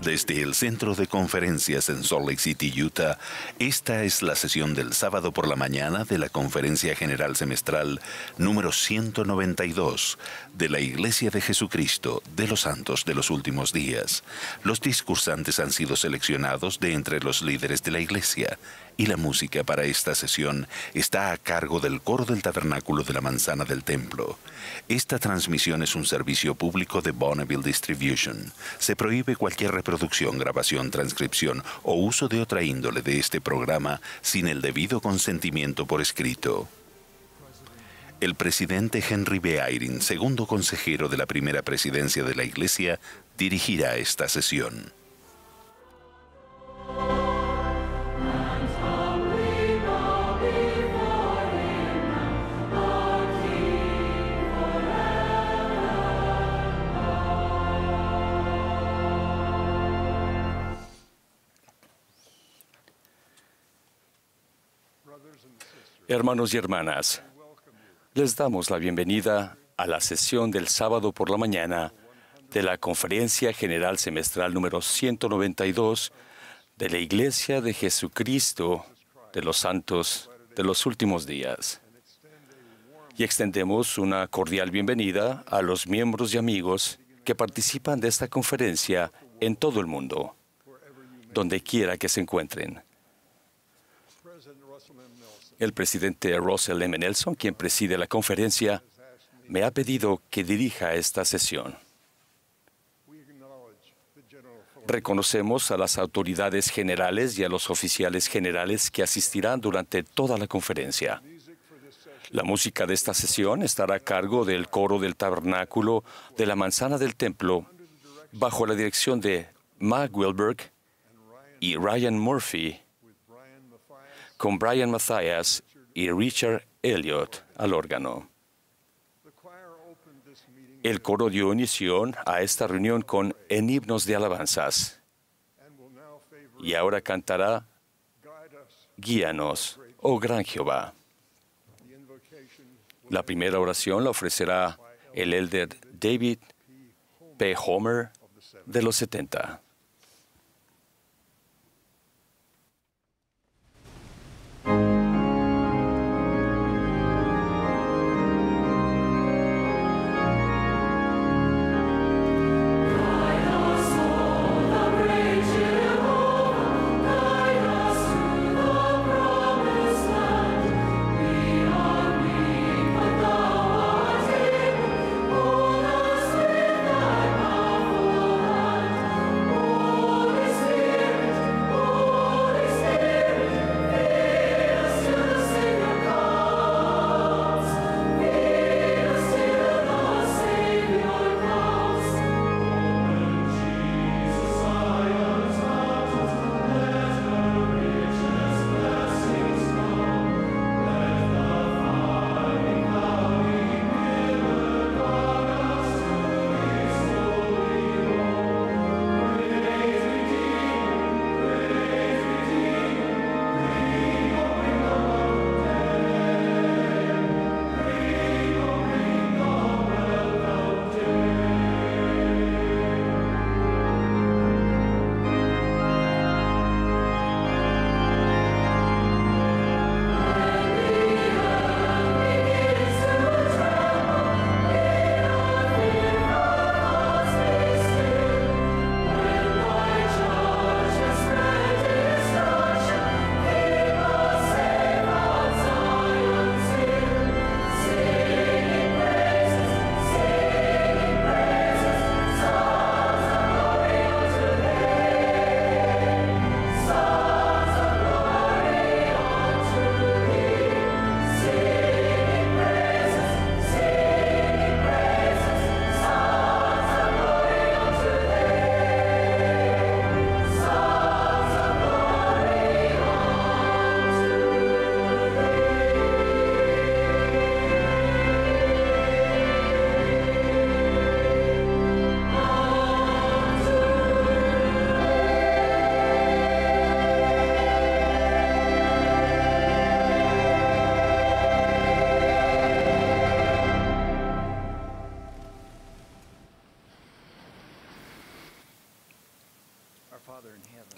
Desde el centro de conferencias en Salt Lake City, Utah, esta es la sesión del sábado por la mañana de la Conferencia General Semestral número 192 de la Iglesia de Jesucristo de los Santos de los Últimos Días. Los discursantes han sido seleccionados de entre los líderes de la Iglesia y la música para esta sesión está a cargo del coro del tabernáculo de la manzana del templo. Esta transmisión es un servicio público de Bonneville Distribution se prohíbe cualquier reproducción, grabación, transcripción o uso de otra índole de este programa sin el debido consentimiento por escrito. El presidente Henry B. Eyring, segundo consejero de la primera presidencia de la Iglesia, dirigirá esta sesión. Hermanos y hermanas, les damos la bienvenida a la sesión del sábado por la mañana de la Conferencia General Semestral número 192 de la Iglesia de Jesucristo de los Santos de los Últimos Días. Y extendemos una cordial bienvenida a los miembros y amigos que participan de esta conferencia en todo el mundo, donde quiera que se encuentren. El presidente Russell M. Nelson, quien preside la conferencia, me ha pedido que dirija esta sesión. Reconocemos a las autoridades generales y a los oficiales generales que asistirán durante toda la conferencia. La música de esta sesión estará a cargo del coro del tabernáculo de la manzana del templo, bajo la dirección de Mark Wilberg y Ryan Murphy, con Brian Mathias y Richard Elliott al órgano. El coro dio iniciación a esta reunión con en himnos de alabanzas y ahora cantará Guíanos, oh gran Jehová. La primera oración la ofrecerá el elder David P. Homer de los 70. thank you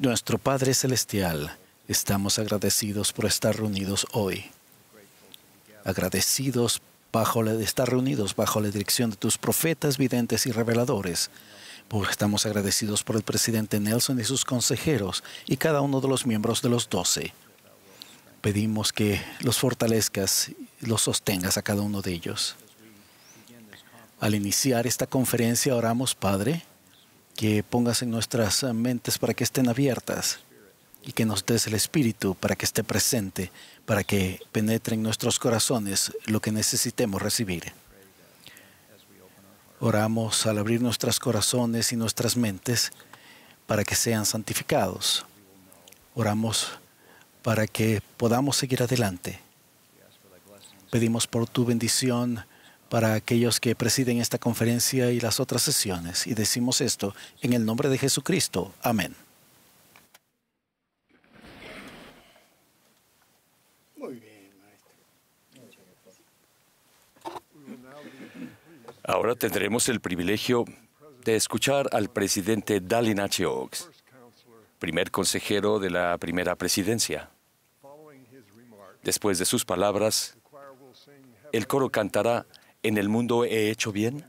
Nuestro Padre Celestial, estamos agradecidos por estar reunidos hoy. Agradecidos bajo estar reunidos bajo la dirección de tus profetas, videntes y reveladores. estamos agradecidos por el presidente Nelson y sus consejeros y cada uno de los miembros de los doce. Pedimos que los fortalezcas y los sostengas a cada uno de ellos. Al iniciar esta conferencia oramos, Padre, que pongas en nuestras eh, mentes para que estén abiertas y que nos des el Espíritu para que esté presente, para que penetre en nuestros corazones lo que necesitemos recibir. Oramos al abrir nuestros corazones y nuestras mentes para que sean santificados. Oramos para que podamos seguir adelante. Pedimos por tu bendición para aquellos que presiden esta conferencia y las otras sesiones. Y decimos esto en el nombre de Jesucristo. Amén. Ahora tendremos el privilegio de escuchar al presidente Dalin H. Oaks, primer consejero de la primera presidencia. Después de sus palabras, el coro cantará ¿En el mundo he hecho bien?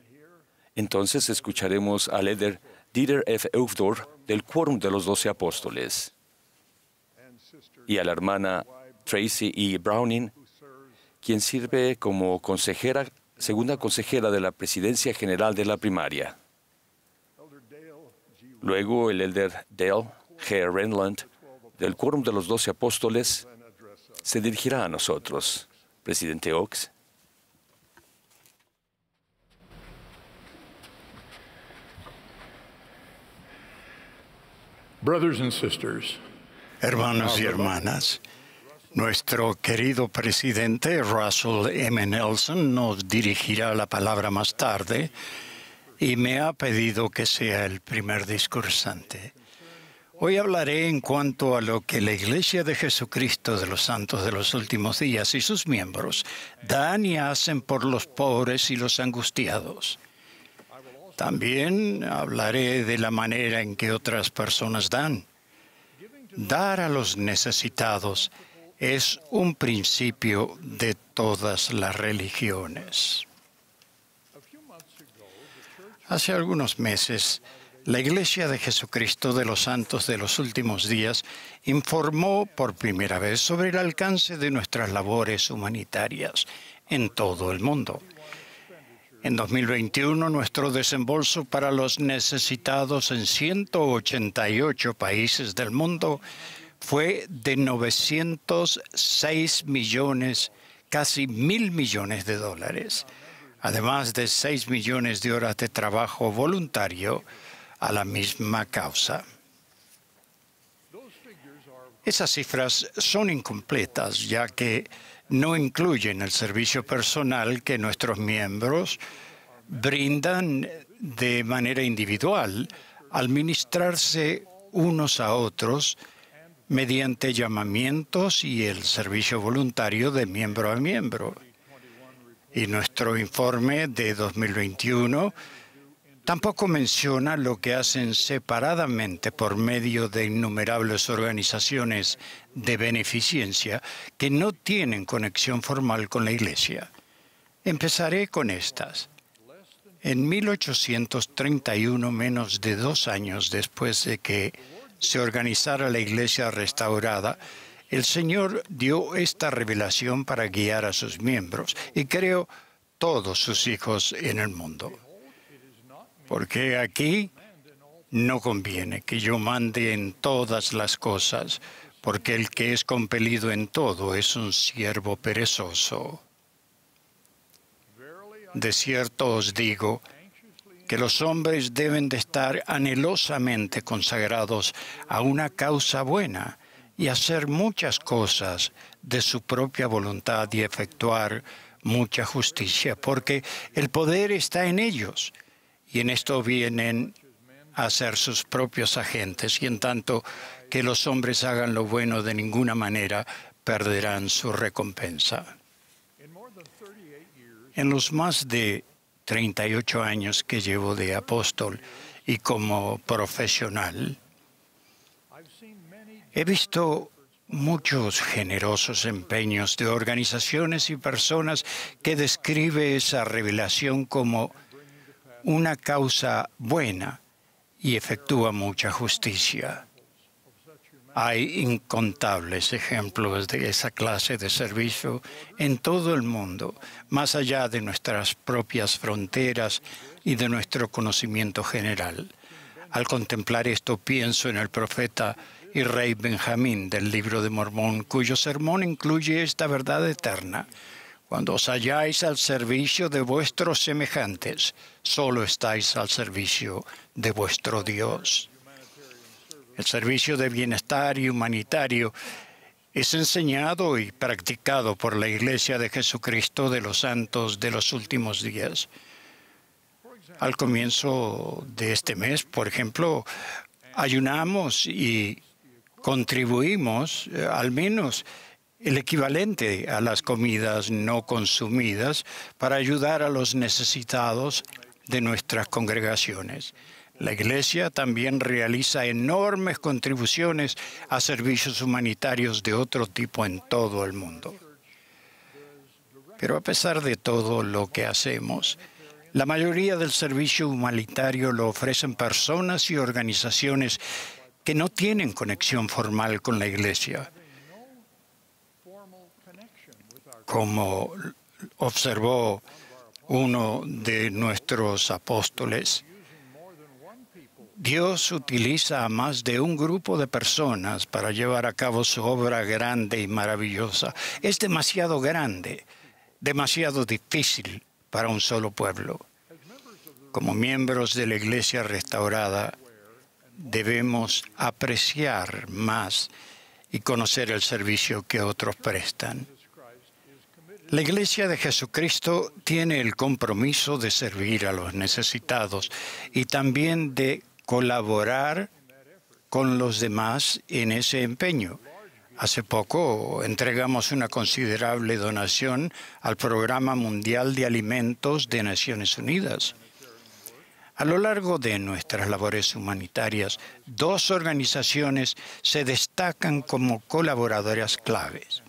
Entonces escucharemos al Elder Dieter F. Eufdor del Quórum de los Doce Apóstoles y a la hermana Tracy E. Browning, quien sirve como consejera, segunda consejera de la Presidencia General de la Primaria. Luego el elder Dale G. Renland del Quórum de los Doce Apóstoles se dirigirá a nosotros. Presidente Oaks, Hermanos y hermanas, nuestro querido presidente Russell M. Nelson nos dirigirá la palabra más tarde y me ha pedido que sea el primer discursante. Hoy hablaré en cuanto a lo que la Iglesia de Jesucristo de los Santos de los Últimos Días y sus miembros dan y hacen por los pobres y los angustiados. También hablaré de la manera en que otras personas dan. Dar a los necesitados es un principio de todas las religiones. Hace algunos meses, la Iglesia de Jesucristo de los Santos de los Últimos Días informó por primera vez sobre el alcance de nuestras labores humanitarias en todo el mundo. En 2021, nuestro desembolso para los necesitados en 188 países del mundo fue de 906 millones, casi mil millones de dólares, además de 6 millones de horas de trabajo voluntario a la misma causa. Esas cifras son incompletas, ya que no incluyen el servicio personal que nuestros miembros brindan de manera individual al ministrarse unos a otros mediante llamamientos y el servicio voluntario de miembro a miembro. Y nuestro informe de 2021 Tampoco menciona lo que hacen separadamente por medio de innumerables organizaciones de beneficencia que no tienen conexión formal con la Iglesia. Empezaré con estas. En 1831, menos de dos años después de que se organizara la Iglesia restaurada, el Señor dio esta revelación para guiar a sus miembros y creo todos sus hijos en el mundo porque aquí no conviene que yo mande en todas las cosas, porque el que es compelido en todo es un siervo perezoso. De cierto os digo que los hombres deben de estar anhelosamente consagrados a una causa buena y hacer muchas cosas de su propia voluntad y efectuar mucha justicia, porque el poder está en ellos y en esto vienen a ser sus propios agentes y en tanto que los hombres hagan lo bueno de ninguna manera perderán su recompensa. En los más de 38 años que llevo de apóstol y como profesional, he visto muchos generosos empeños de organizaciones y personas que describe esa revelación como una causa buena y efectúa mucha justicia. Hay incontables ejemplos de esa clase de servicio en todo el mundo, más allá de nuestras propias fronteras y de nuestro conocimiento general. Al contemplar esto pienso en el profeta y rey Benjamín del libro de Mormón, cuyo sermón incluye esta verdad eterna. Cuando os halláis al servicio de vuestros semejantes, solo estáis al servicio de vuestro Dios. El servicio de bienestar y humanitario es enseñado y practicado por la Iglesia de Jesucristo de los Santos de los últimos días. Al comienzo de este mes, por ejemplo, ayunamos y contribuimos eh, al menos el equivalente a las comidas no consumidas para ayudar a los necesitados de nuestras congregaciones. La Iglesia también realiza enormes contribuciones a servicios humanitarios de otro tipo en todo el mundo. Pero a pesar de todo lo que hacemos, la mayoría del servicio humanitario lo ofrecen personas y organizaciones que no tienen conexión formal con la Iglesia como observó uno de nuestros apóstoles. Dios utiliza a más de un grupo de personas para llevar a cabo su obra grande y maravillosa. Es demasiado grande, demasiado difícil para un solo pueblo. Como miembros de la Iglesia restaurada, debemos apreciar más y conocer el servicio que otros prestan. La Iglesia de Jesucristo tiene el compromiso de servir a los necesitados y también de colaborar con los demás en ese empeño. Hace poco entregamos una considerable donación al Programa Mundial de Alimentos de Naciones Unidas. A lo largo de nuestras labores humanitarias, dos organizaciones se destacan como colaboradoras claves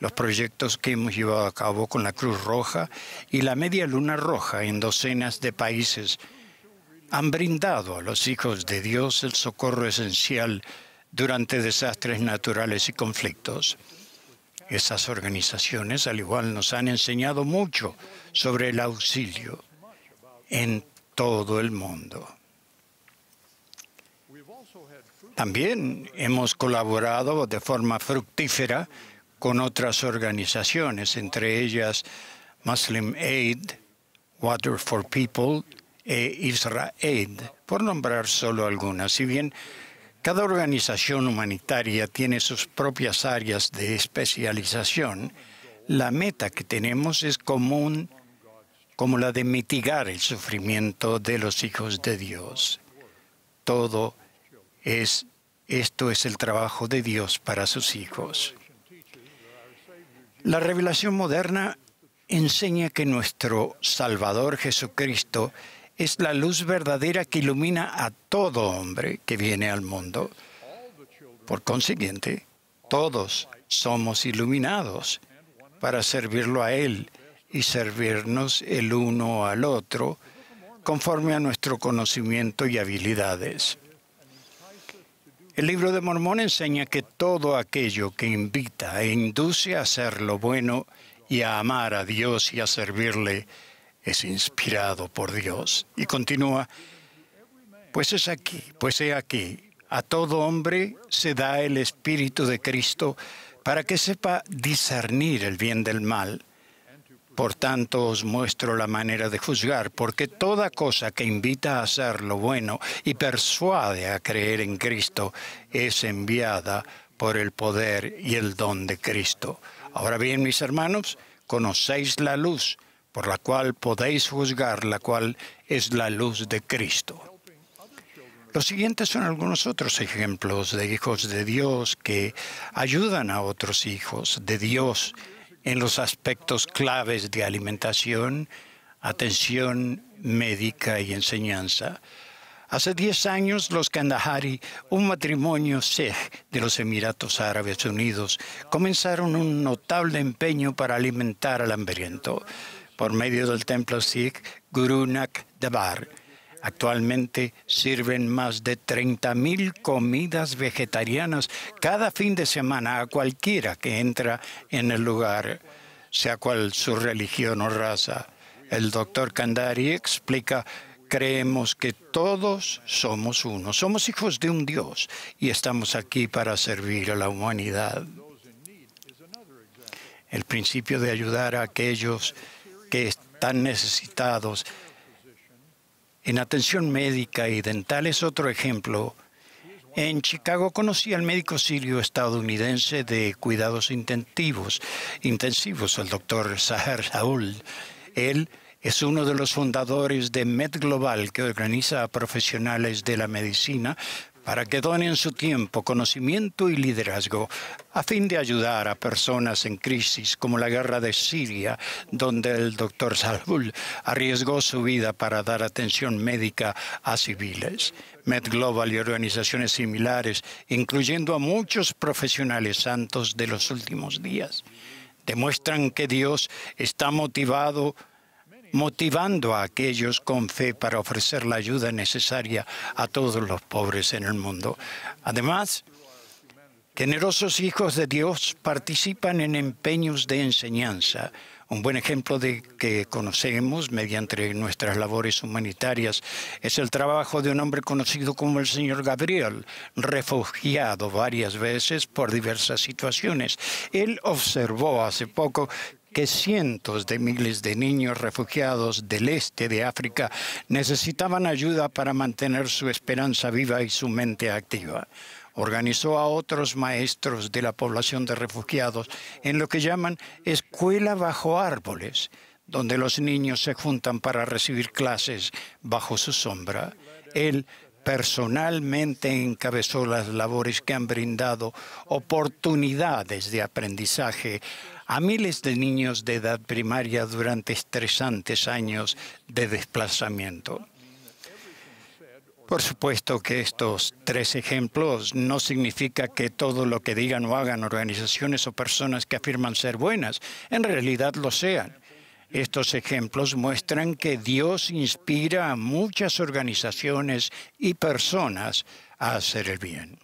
los proyectos que hemos llevado a cabo con la Cruz Roja y la Media Luna Roja en docenas de países han brindado a los hijos de Dios el socorro esencial durante desastres naturales y conflictos. Esas organizaciones al igual nos han enseñado mucho sobre el auxilio en todo el mundo. También hemos colaborado de forma fructífera con otras organizaciones, entre ellas Muslim Aid, Water for People e Israel, por nombrar solo algunas. Si bien cada organización humanitaria tiene sus propias áreas de especialización, la meta que tenemos es común como la de mitigar el sufrimiento de los hijos de Dios. Todo es, esto es el trabajo de Dios para sus hijos. La revelación moderna enseña que nuestro Salvador Jesucristo es la luz verdadera que ilumina a todo hombre que viene al mundo. Por consiguiente, todos somos iluminados para servirlo a Él y servirnos el uno al otro conforme a nuestro conocimiento y habilidades. El libro de Mormón enseña que todo aquello que invita e induce a hacer lo bueno y a amar a Dios y a servirle es inspirado por Dios. Y continúa, pues es aquí, pues he aquí, a todo hombre se da el Espíritu de Cristo para que sepa discernir el bien del mal por tanto os muestro la manera de juzgar, porque toda cosa que invita a hacer lo bueno y persuade a creer en Cristo es enviada por el poder y el don de Cristo. Ahora bien, mis hermanos, conocéis la luz por la cual podéis juzgar, la cual es la luz de Cristo. Los siguientes son algunos otros ejemplos de hijos de Dios que ayudan a otros hijos de Dios en los aspectos claves de alimentación, atención médica y enseñanza. Hace 10 años, los Kandahari, un matrimonio Sikh de los Emiratos Árabes Unidos, comenzaron un notable empeño para alimentar al hambriento por medio del templo Sikh Gurunak debar Actualmente sirven más de 30.000 comidas vegetarianas cada fin de semana a cualquiera que entra en el lugar, sea cual su religión o raza. El doctor Kandari explica, creemos que todos somos uno, somos hijos de un Dios y estamos aquí para servir a la humanidad. El principio de ayudar a aquellos que están necesitados en atención médica y dental es otro ejemplo. En Chicago conocí al médico sirio estadounidense de cuidados intensivos, intensivos el doctor Sahar Saul. Él es uno de los fundadores de Med Global, que organiza a profesionales de la medicina para que donen su tiempo, conocimiento y liderazgo a fin de ayudar a personas en crisis como la guerra de Siria, donde el doctor Salbul arriesgó su vida para dar atención médica a civiles. MedGlobal Global y organizaciones similares, incluyendo a muchos profesionales santos de los últimos días, demuestran que Dios está motivado motivando a aquellos con fe para ofrecer la ayuda necesaria a todos los pobres en el mundo. Además, generosos hijos de Dios participan en empeños de enseñanza. Un buen ejemplo de que conocemos mediante nuestras labores humanitarias es el trabajo de un hombre conocido como el señor Gabriel, refugiado varias veces por diversas situaciones. Él observó hace poco que cientos de miles de niños refugiados del este de África necesitaban ayuda para mantener su esperanza viva y su mente activa. Organizó a otros maestros de la población de refugiados en lo que llaman escuela bajo árboles, donde los niños se juntan para recibir clases bajo su sombra. Él personalmente encabezó las labores que han brindado oportunidades de aprendizaje a miles de niños de edad primaria durante estresantes años de desplazamiento. Por supuesto que estos tres ejemplos no significa que todo lo que digan o hagan organizaciones o personas que afirman ser buenas en realidad lo sean. Estos ejemplos muestran que Dios inspira a muchas organizaciones y personas a hacer el bien.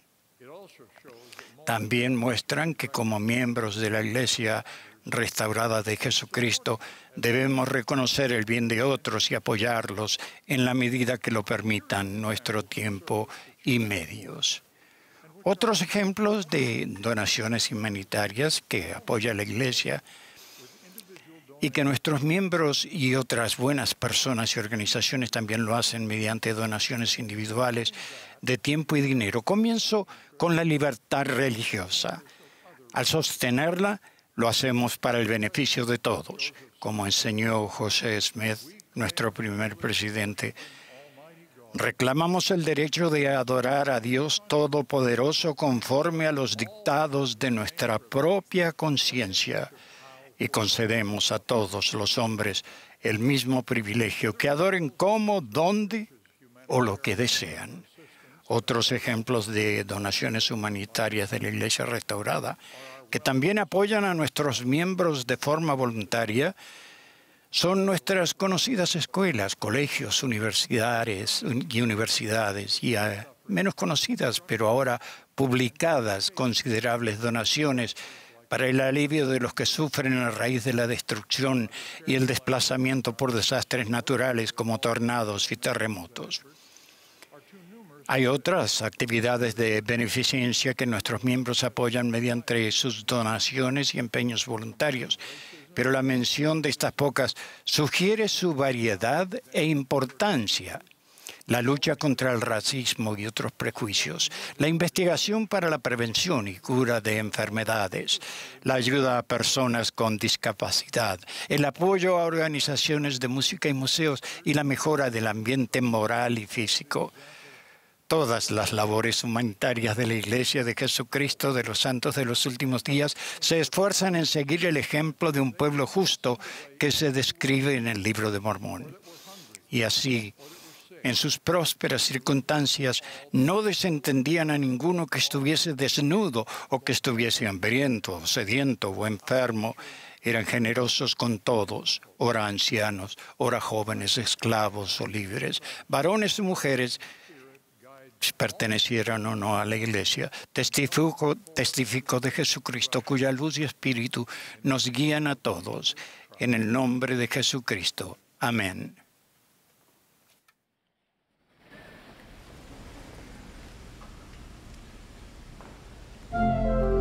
También muestran que como miembros de la Iglesia restaurada de Jesucristo, debemos reconocer el bien de otros y apoyarlos en la medida que lo permitan nuestro tiempo y medios. Otros ejemplos de donaciones humanitarias que apoya la Iglesia y que nuestros miembros y otras buenas personas y organizaciones también lo hacen mediante donaciones individuales de tiempo y dinero. Comienzo con la libertad religiosa. Al sostenerla, lo hacemos para el beneficio de todos, como enseñó José Smith, nuestro primer presidente. Reclamamos el derecho de adorar a Dios Todopoderoso conforme a los dictados de nuestra propia conciencia y concedemos a todos los hombres el mismo privilegio, que adoren como, dónde o lo que desean. Otros ejemplos de donaciones humanitarias de la Iglesia restaurada, que también apoyan a nuestros miembros de forma voluntaria, son nuestras conocidas escuelas, colegios, universidades y universidades, y menos conocidas, pero ahora publicadas considerables donaciones para el alivio de los que sufren a raíz de la destrucción y el desplazamiento por desastres naturales como tornados y terremotos. Hay otras actividades de beneficencia que nuestros miembros apoyan mediante sus donaciones y empeños voluntarios, pero la mención de estas pocas sugiere su variedad e importancia la lucha contra el racismo y otros prejuicios, la investigación para la prevención y cura de enfermedades, la ayuda a personas con discapacidad, el apoyo a organizaciones de música y museos y la mejora del ambiente moral y físico. Todas las labores humanitarias de la Iglesia de Jesucristo de los Santos de los Últimos Días se esfuerzan en seguir el ejemplo de un pueblo justo que se describe en el Libro de Mormón. Y así, en sus prósperas circunstancias no desentendían a ninguno que estuviese desnudo o que estuviese hambriento, sediento o enfermo. Eran generosos con todos, ora ancianos, ora jóvenes, esclavos o libres, varones y mujeres, pertenecieran o no a la iglesia. Testifico, testifico de Jesucristo, cuya luz y espíritu nos guían a todos. En el nombre de Jesucristo. Amén. Música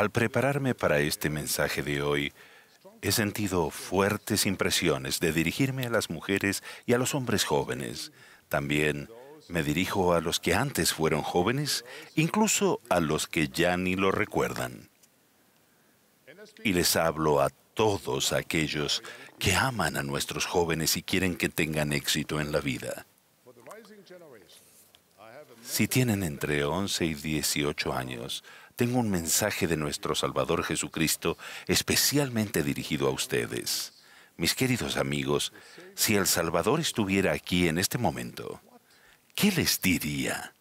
Al prepararme para este mensaje de hoy, he sentido fuertes impresiones de dirigirme a las mujeres y a los hombres jóvenes. También me dirijo a los que antes fueron jóvenes, incluso a los que ya ni lo recuerdan. Y les hablo a todos aquellos que aman a nuestros jóvenes y quieren que tengan éxito en la vida. Si tienen entre 11 y 18 años, tengo un mensaje de nuestro Salvador Jesucristo especialmente dirigido a ustedes. Mis queridos amigos, si el Salvador estuviera aquí en este momento, ¿qué les diría?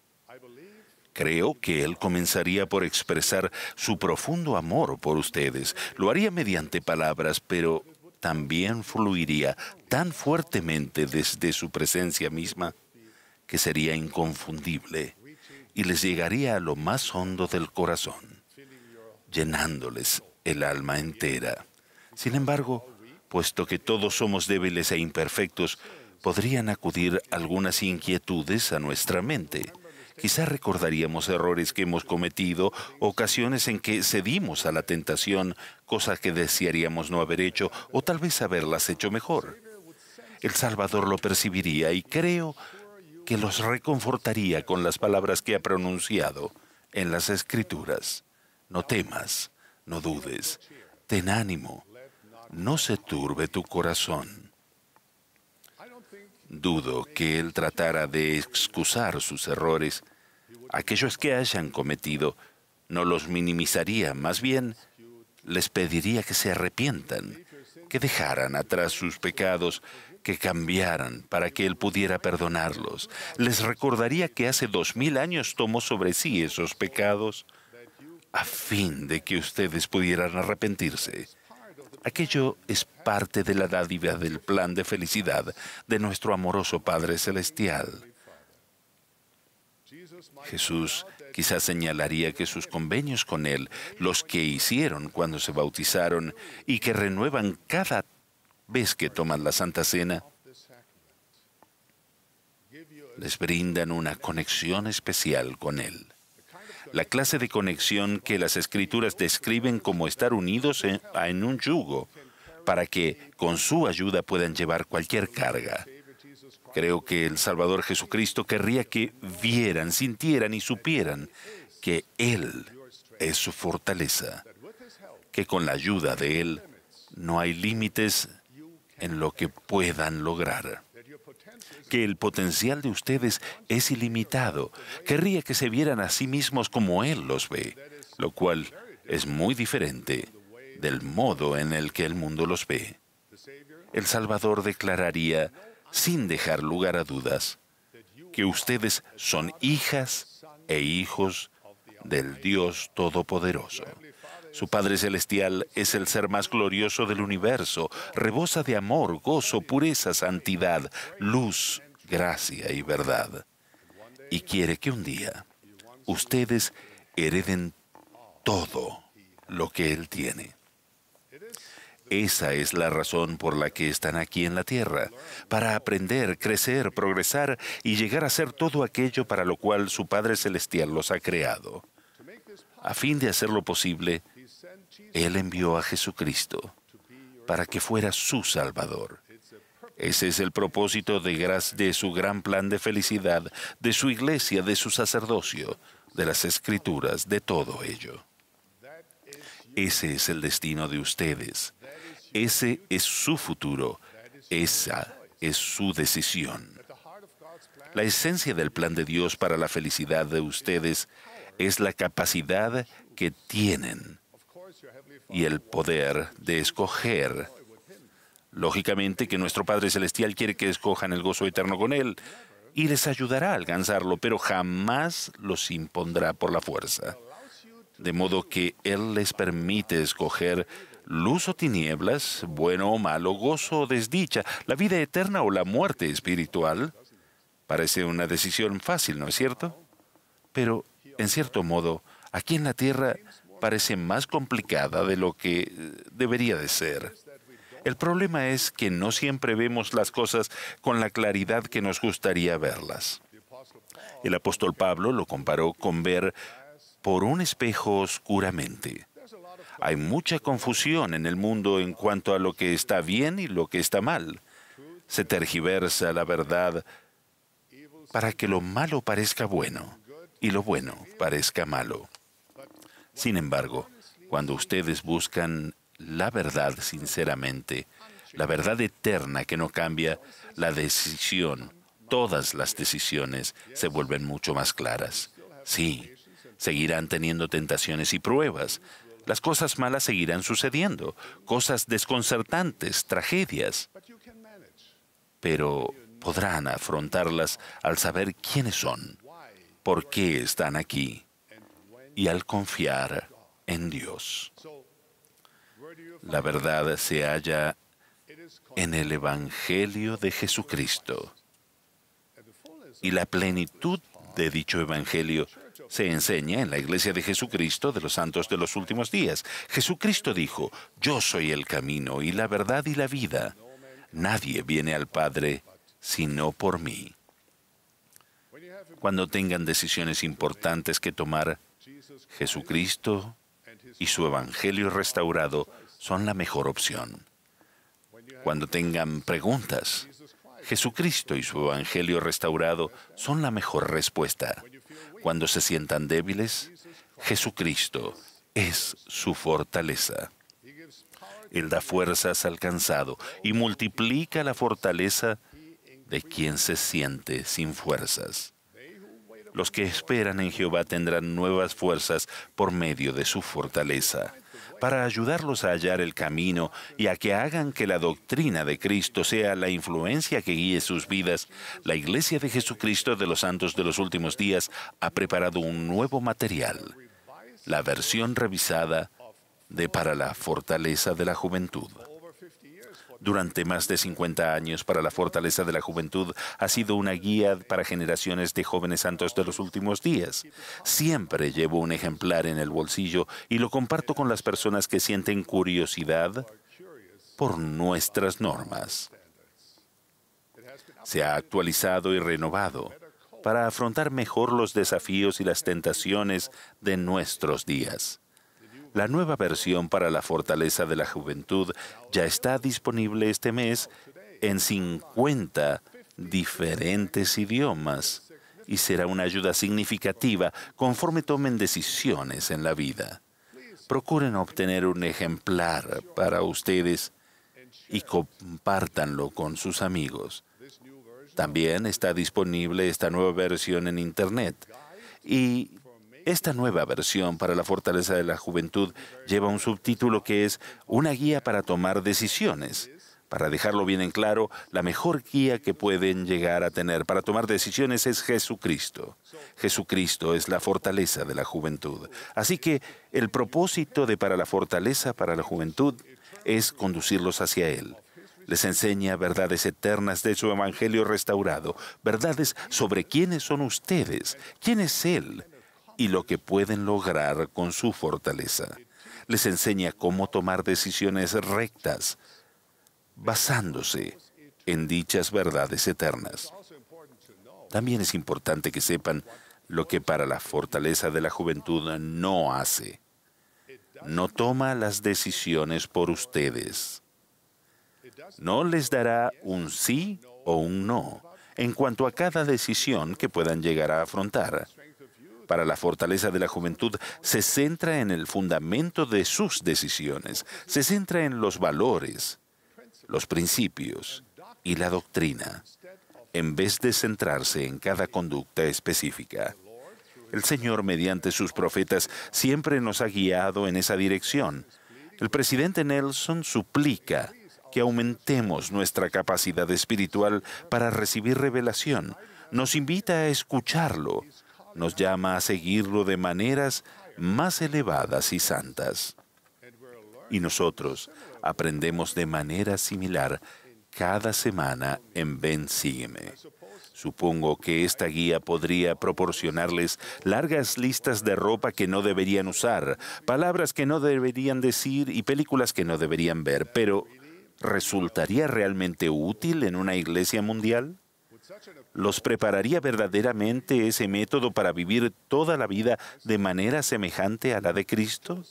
Creo que Él comenzaría por expresar su profundo amor por ustedes. Lo haría mediante palabras, pero también fluiría tan fuertemente desde su presencia misma que sería inconfundible y les llegaría a lo más hondo del corazón, llenándoles el alma entera. Sin embargo, puesto que todos somos débiles e imperfectos, podrían acudir algunas inquietudes a nuestra mente. Quizá recordaríamos errores que hemos cometido, ocasiones en que cedimos a la tentación, cosas que desearíamos no haber hecho o tal vez haberlas hecho mejor. El Salvador lo percibiría y creo que los reconfortaría con las palabras que ha pronunciado en las Escrituras. No temas, no dudes, ten ánimo, no se turbe tu corazón. Dudo que él tratara de excusar sus errores. Aquellos que hayan cometido no los minimizaría, más bien les pediría que se arrepientan, que dejaran atrás sus pecados que cambiaran para que Él pudiera perdonarlos. Les recordaría que hace dos mil años tomó sobre sí esos pecados a fin de que ustedes pudieran arrepentirse. Aquello es parte de la dádiva del plan de felicidad de nuestro amoroso Padre Celestial. Jesús quizás señalaría que sus convenios con Él, los que hicieron cuando se bautizaron y que renuevan cada Ves que toman la Santa Cena, les brindan una conexión especial con Él. La clase de conexión que las escrituras describen como estar unidos en un yugo, para que con su ayuda puedan llevar cualquier carga. Creo que el Salvador Jesucristo querría que vieran, sintieran y supieran que Él es su fortaleza, que con la ayuda de Él no hay límites en lo que puedan lograr. Que el potencial de ustedes es ilimitado. Querría que se vieran a sí mismos como Él los ve, lo cual es muy diferente del modo en el que el mundo los ve. El Salvador declararía, sin dejar lugar a dudas, que ustedes son hijas e hijos del Dios Todopoderoso. Su Padre Celestial es el ser más glorioso del universo, rebosa de amor, gozo, pureza, santidad, luz, gracia y verdad. Y quiere que un día ustedes hereden todo lo que Él tiene. Esa es la razón por la que están aquí en la tierra, para aprender, crecer, progresar y llegar a ser todo aquello para lo cual su Padre Celestial los ha creado. A fin de hacerlo posible, él envió a Jesucristo para que fuera su Salvador. Ese es el propósito de, de su gran plan de felicidad, de su iglesia, de su sacerdocio, de las escrituras, de todo ello. Ese es el destino de ustedes. Ese es su futuro. Esa es su decisión. La esencia del plan de Dios para la felicidad de ustedes es la capacidad que tienen y el poder de escoger. Lógicamente que nuestro Padre Celestial quiere que escojan el gozo eterno con Él y les ayudará a alcanzarlo, pero jamás los impondrá por la fuerza. De modo que Él les permite escoger luz o tinieblas, bueno o malo, gozo o desdicha, la vida eterna o la muerte espiritual. Parece una decisión fácil, ¿no es cierto? Pero, en cierto modo, aquí en la tierra parece más complicada de lo que eh, debería de ser. El problema es que no siempre vemos las cosas con la claridad que nos gustaría verlas. El apóstol Pablo lo comparó con ver por un espejo oscuramente. Hay mucha confusión en el mundo en cuanto a lo que está bien y lo que está mal. Se tergiversa la verdad para que lo malo parezca bueno y lo bueno parezca malo. Sin embargo, cuando ustedes buscan la verdad sinceramente, la verdad eterna que no cambia, la decisión, todas las decisiones se vuelven mucho más claras. Sí, seguirán teniendo tentaciones y pruebas. Las cosas malas seguirán sucediendo, cosas desconcertantes, tragedias. Pero podrán afrontarlas al saber quiénes son, por qué están aquí y al confiar en Dios. La verdad se halla en el Evangelio de Jesucristo. Y la plenitud de dicho Evangelio se enseña en la iglesia de Jesucristo de los santos de los últimos días. Jesucristo dijo, yo soy el camino y la verdad y la vida. Nadie viene al Padre sino por mí. Cuando tengan decisiones importantes que tomar, Jesucristo y su Evangelio restaurado son la mejor opción. Cuando tengan preguntas, Jesucristo y su Evangelio restaurado son la mejor respuesta. Cuando se sientan débiles, Jesucristo es su fortaleza. Él da fuerzas al cansado y multiplica la fortaleza de quien se siente sin fuerzas. Los que esperan en Jehová tendrán nuevas fuerzas por medio de su fortaleza, para ayudarlos a hallar el camino y a que hagan que la doctrina de Cristo sea la influencia que guíe sus vidas. La Iglesia de Jesucristo de los Santos de los Últimos Días ha preparado un nuevo material, la versión revisada de Para la Fortaleza de la Juventud durante más de 50 años para la fortaleza de la juventud ha sido una guía para generaciones de jóvenes santos de los últimos días. Siempre llevo un ejemplar en el bolsillo y lo comparto con las personas que sienten curiosidad por nuestras normas. Se ha actualizado y renovado para afrontar mejor los desafíos y las tentaciones de nuestros días. La nueva versión para la Fortaleza de la Juventud ya está disponible este mes en 50 diferentes idiomas y será una ayuda significativa conforme tomen decisiones en la vida. Procuren obtener un ejemplar para ustedes y compártanlo con sus amigos. También está disponible esta nueva versión en Internet y esta nueva versión para la fortaleza de la juventud lleva un subtítulo que es Una guía para tomar decisiones. Para dejarlo bien en claro, la mejor guía que pueden llegar a tener para tomar decisiones es Jesucristo. Jesucristo es la fortaleza de la juventud. Así que el propósito de para la fortaleza para la juventud es conducirlos hacia Él. Les enseña verdades eternas de su Evangelio restaurado, verdades sobre quiénes son ustedes, quién es Él, y lo que pueden lograr con su fortaleza. Les enseña cómo tomar decisiones rectas, basándose en dichas verdades eternas. También es importante que sepan lo que para la fortaleza de la juventud no hace. No toma las decisiones por ustedes. No les dará un sí o un no en cuanto a cada decisión que puedan llegar a afrontar para la fortaleza de la juventud se centra en el fundamento de sus decisiones, se centra en los valores, los principios y la doctrina, en vez de centrarse en cada conducta específica. El Señor, mediante sus profetas, siempre nos ha guiado en esa dirección. El presidente Nelson suplica que aumentemos nuestra capacidad espiritual para recibir revelación. Nos invita a escucharlo, nos llama a seguirlo de maneras más elevadas y santas. Y nosotros aprendemos de manera similar cada semana en Ven Sígueme. Supongo que esta guía podría proporcionarles largas listas de ropa que no deberían usar, palabras que no deberían decir y películas que no deberían ver, pero ¿resultaría realmente útil en una iglesia mundial? ¿Los prepararía verdaderamente ese método para vivir toda la vida de manera semejante a la de Cristo?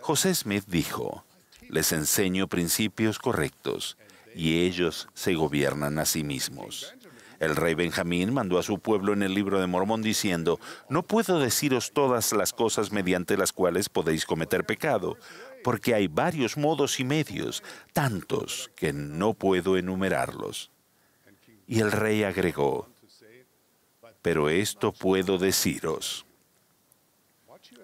José Smith dijo, les enseño principios correctos y ellos se gobiernan a sí mismos. El rey Benjamín mandó a su pueblo en el libro de Mormón diciendo, no puedo deciros todas las cosas mediante las cuales podéis cometer pecado, porque hay varios modos y medios, tantos que no puedo enumerarlos. Y el rey agregó, pero esto puedo deciros,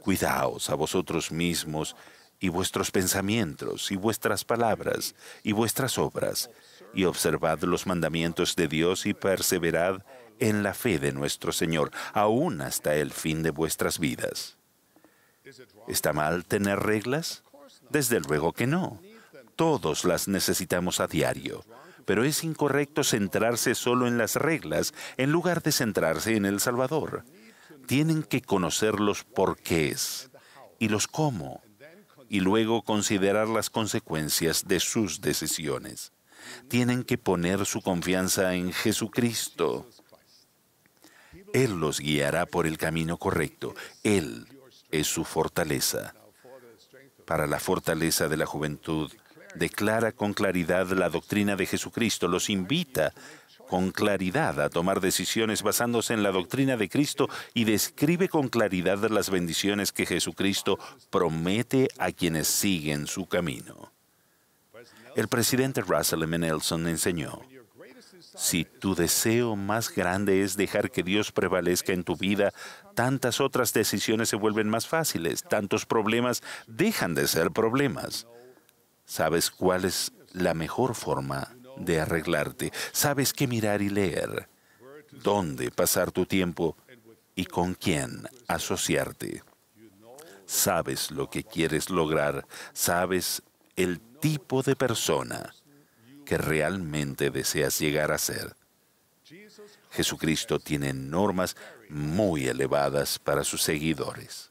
cuidaos a vosotros mismos y vuestros pensamientos y vuestras palabras y vuestras obras, y observad los mandamientos de Dios y perseverad en la fe de nuestro Señor, aún hasta el fin de vuestras vidas. ¿Está mal tener reglas? Desde luego que no. Todos las necesitamos a diario pero es incorrecto centrarse solo en las reglas en lugar de centrarse en el Salvador. Tienen que conocer los porqués y los cómo, y luego considerar las consecuencias de sus decisiones. Tienen que poner su confianza en Jesucristo. Él los guiará por el camino correcto. Él es su fortaleza. Para la fortaleza de la juventud, declara con claridad la doctrina de Jesucristo, los invita con claridad a tomar decisiones basándose en la doctrina de Cristo y describe con claridad las bendiciones que Jesucristo promete a quienes siguen su camino. El presidente Russell M. Nelson enseñó, si tu deseo más grande es dejar que Dios prevalezca en tu vida, tantas otras decisiones se vuelven más fáciles, tantos problemas dejan de ser problemas. Sabes cuál es la mejor forma de arreglarte. Sabes qué mirar y leer, dónde pasar tu tiempo y con quién asociarte. Sabes lo que quieres lograr. Sabes el tipo de persona que realmente deseas llegar a ser. Jesucristo tiene normas muy elevadas para sus seguidores.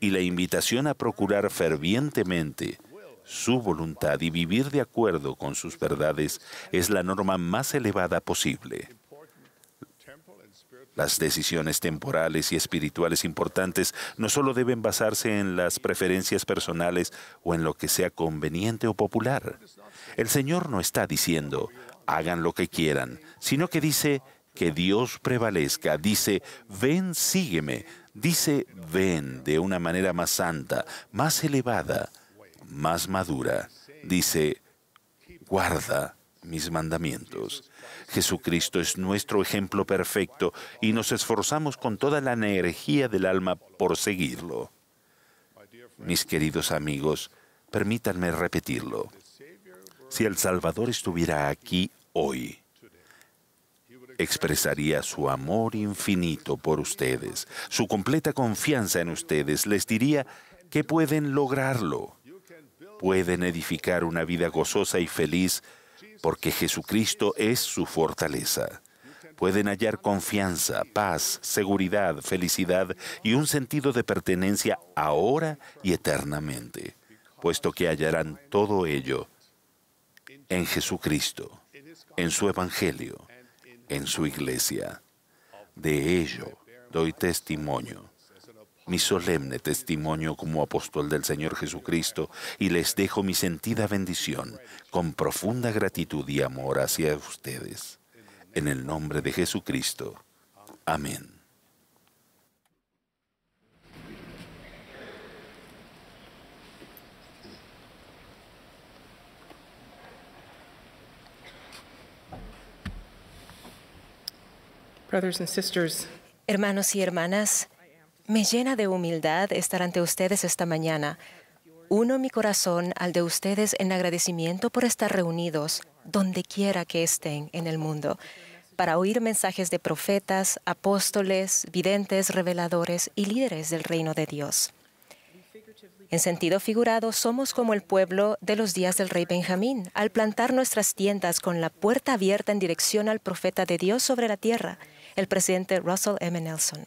Y la invitación a procurar fervientemente su voluntad y vivir de acuerdo con sus verdades es la norma más elevada posible. Las decisiones temporales y espirituales importantes no solo deben basarse en las preferencias personales o en lo que sea conveniente o popular. El Señor no está diciendo, hagan lo que quieran, sino que dice, que Dios prevalezca. Dice, ven, sígueme. Dice, ven de una manera más santa, más elevada, más madura, dice, guarda mis mandamientos. Jesucristo es nuestro ejemplo perfecto y nos esforzamos con toda la energía del alma por seguirlo. Mis queridos amigos, permítanme repetirlo. Si el Salvador estuviera aquí hoy, expresaría su amor infinito por ustedes, su completa confianza en ustedes, les diría que pueden lograrlo pueden edificar una vida gozosa y feliz porque Jesucristo es su fortaleza. Pueden hallar confianza, paz, seguridad, felicidad y un sentido de pertenencia ahora y eternamente, puesto que hallarán todo ello en Jesucristo, en su Evangelio, en su iglesia. De ello doy testimonio mi solemne testimonio como apóstol del Señor Jesucristo y les dejo mi sentida bendición con profunda gratitud y amor hacia ustedes. En el nombre de Jesucristo. Amén. hermanos y hermanas, me llena de humildad estar ante ustedes esta mañana. Uno mi corazón al de ustedes en agradecimiento por estar reunidos donde quiera que estén en el mundo para oír mensajes de profetas, apóstoles, videntes, reveladores y líderes del reino de Dios. En sentido figurado, somos como el pueblo de los días del rey Benjamín, al plantar nuestras tiendas con la puerta abierta en dirección al profeta de Dios sobre la tierra, el presidente Russell M. Nelson.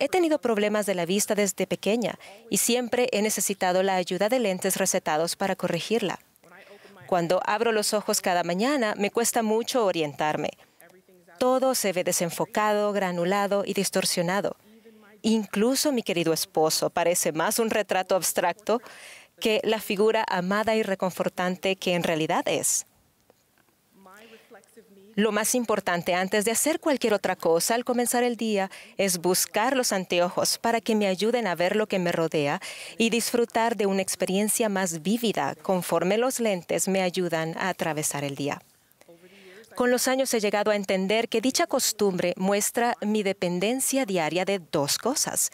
He tenido problemas de la vista desde pequeña y siempre he necesitado la ayuda de lentes recetados para corregirla. Cuando abro los ojos cada mañana, me cuesta mucho orientarme. Todo se ve desenfocado, granulado y distorsionado. Incluso mi querido esposo parece más un retrato abstracto que la figura amada y reconfortante que en realidad es. Lo más importante antes de hacer cualquier otra cosa al comenzar el día es buscar los anteojos para que me ayuden a ver lo que me rodea y disfrutar de una experiencia más vívida conforme los lentes me ayudan a atravesar el día. Con los años he llegado a entender que dicha costumbre muestra mi dependencia diaria de dos cosas.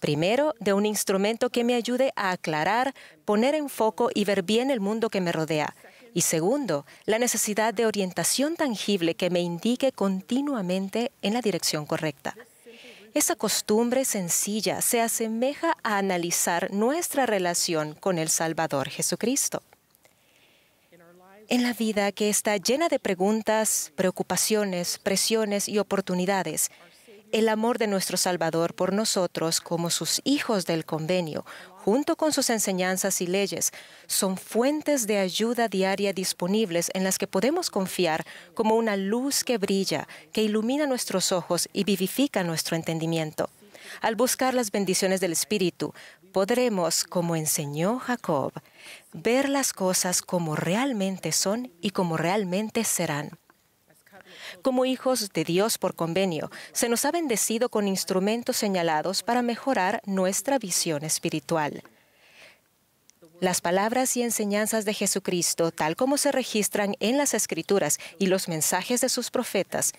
Primero, de un instrumento que me ayude a aclarar, poner en foco y ver bien el mundo que me rodea. Y segundo, la necesidad de orientación tangible que me indique continuamente en la dirección correcta. Esa costumbre sencilla se asemeja a analizar nuestra relación con el Salvador Jesucristo. En la vida que está llena de preguntas, preocupaciones, presiones y oportunidades, el amor de nuestro Salvador por nosotros como sus hijos del convenio, junto con sus enseñanzas y leyes, son fuentes de ayuda diaria disponibles en las que podemos confiar como una luz que brilla, que ilumina nuestros ojos y vivifica nuestro entendimiento. Al buscar las bendiciones del Espíritu, podremos, como enseñó Jacob, ver las cosas como realmente son y como realmente serán. Como hijos de Dios por convenio, se nos ha bendecido con instrumentos señalados para mejorar nuestra visión espiritual. Las palabras y enseñanzas de Jesucristo, tal como se registran en las Escrituras y los mensajes de sus profetas,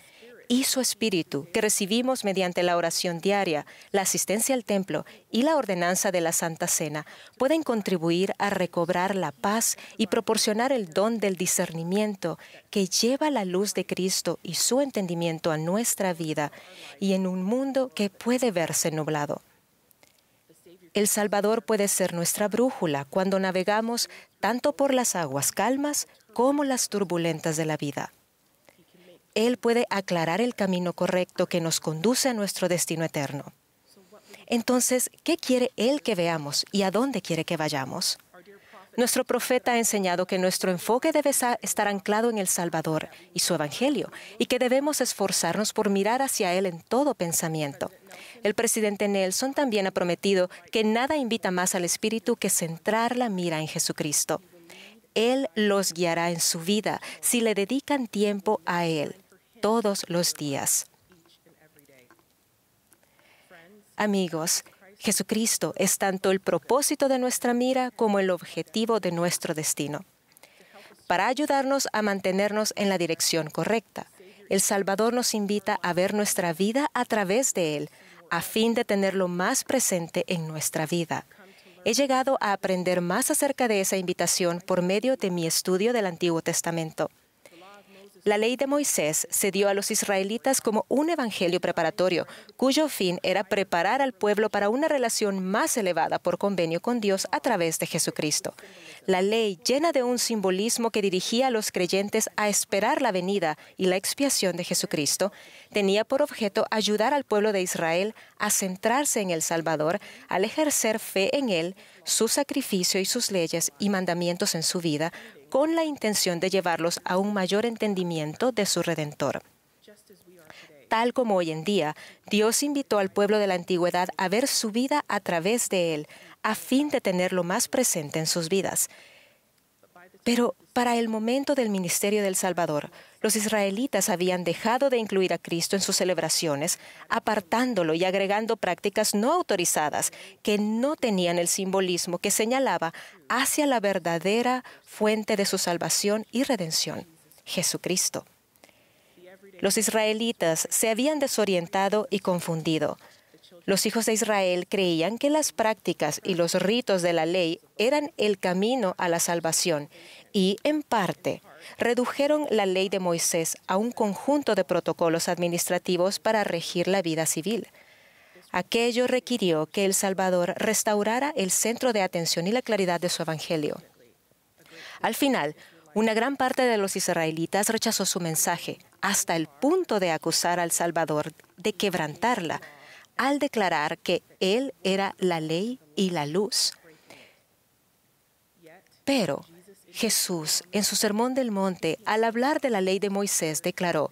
y su Espíritu, que recibimos mediante la oración diaria, la asistencia al templo y la ordenanza de la Santa Cena, pueden contribuir a recobrar la paz y proporcionar el don del discernimiento que lleva la luz de Cristo y su entendimiento a nuestra vida y en un mundo que puede verse nublado. El Salvador puede ser nuestra brújula cuando navegamos tanto por las aguas calmas como las turbulentas de la vida. Él puede aclarar el camino correcto que nos conduce a nuestro destino eterno. Entonces, ¿qué quiere Él que veamos y a dónde quiere que vayamos? Nuestro profeta ha enseñado que nuestro enfoque debe estar anclado en el Salvador y su Evangelio, y que debemos esforzarnos por mirar hacia Él en todo pensamiento. El presidente Nelson también ha prometido que nada invita más al Espíritu que centrar la mira en Jesucristo. Él los guiará en su vida si le dedican tiempo a Él todos los días. Amigos, Jesucristo es tanto el propósito de nuestra mira como el objetivo de nuestro destino. Para ayudarnos a mantenernos en la dirección correcta, el Salvador nos invita a ver nuestra vida a través de Él, a fin de tenerlo más presente en nuestra vida. He llegado a aprender más acerca de esa invitación por medio de mi estudio del Antiguo Testamento. La ley de Moisés se dio a los israelitas como un evangelio preparatorio, cuyo fin era preparar al pueblo para una relación más elevada por convenio con Dios a través de Jesucristo. La ley llena de un simbolismo que dirigía a los creyentes a esperar la venida y la expiación de Jesucristo, tenía por objeto ayudar al pueblo de Israel a centrarse en el Salvador, al ejercer fe en Él, su sacrificio y sus leyes y mandamientos en su vida, con la intención de llevarlos a un mayor entendimiento de su Redentor. Tal como hoy en día, Dios invitó al pueblo de la antigüedad a ver su vida a través de Él, a fin de tenerlo más presente en sus vidas. Pero para el momento del ministerio del Salvador, los israelitas habían dejado de incluir a Cristo en sus celebraciones, apartándolo y agregando prácticas no autorizadas que no tenían el simbolismo que señalaba hacia la verdadera fuente de su salvación y redención, Jesucristo. Los israelitas se habían desorientado y confundido. Los hijos de Israel creían que las prácticas y los ritos de la ley eran el camino a la salvación y, en parte, redujeron la ley de Moisés a un conjunto de protocolos administrativos para regir la vida civil. Aquello requirió que el Salvador restaurara el centro de atención y la claridad de su evangelio. Al final, una gran parte de los israelitas rechazó su mensaje, hasta el punto de acusar al Salvador de quebrantarla al declarar que Él era la ley y la luz. Pero Jesús, en su sermón del monte, al hablar de la ley de Moisés, declaró,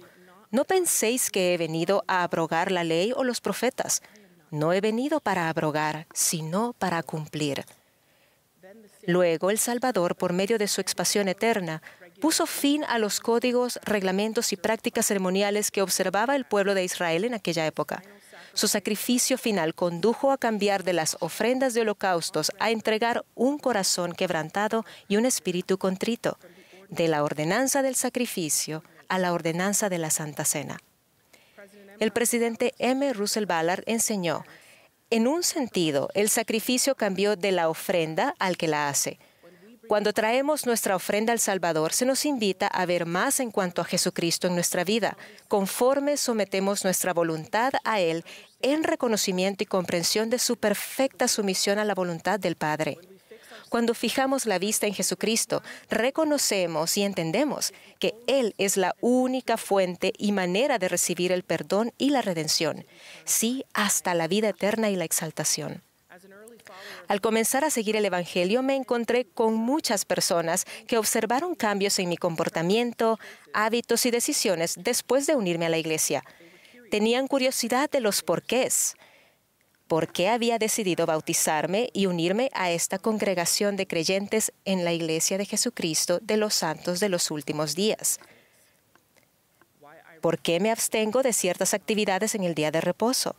no penséis que he venido a abrogar la ley o los profetas. No he venido para abrogar, sino para cumplir. Luego el Salvador, por medio de su expansión eterna, puso fin a los códigos, reglamentos y prácticas ceremoniales que observaba el pueblo de Israel en aquella época. Su sacrificio final condujo a cambiar de las ofrendas de holocaustos a entregar un corazón quebrantado y un espíritu contrito, de la ordenanza del sacrificio a la ordenanza de la Santa Cena. El presidente M. Russell Ballard enseñó, en un sentido, el sacrificio cambió de la ofrenda al que la hace, cuando traemos nuestra ofrenda al Salvador, se nos invita a ver más en cuanto a Jesucristo en nuestra vida, conforme sometemos nuestra voluntad a Él en reconocimiento y comprensión de su perfecta sumisión a la voluntad del Padre. Cuando fijamos la vista en Jesucristo, reconocemos y entendemos que Él es la única fuente y manera de recibir el perdón y la redención, sí hasta la vida eterna y la exaltación. Al comenzar a seguir el Evangelio me encontré con muchas personas que observaron cambios en mi comportamiento, hábitos y decisiones después de unirme a la iglesia. Tenían curiosidad de los porqués. ¿Por qué había decidido bautizarme y unirme a esta congregación de creyentes en la iglesia de Jesucristo de los santos de los últimos días? ¿Por qué me abstengo de ciertas actividades en el día de reposo?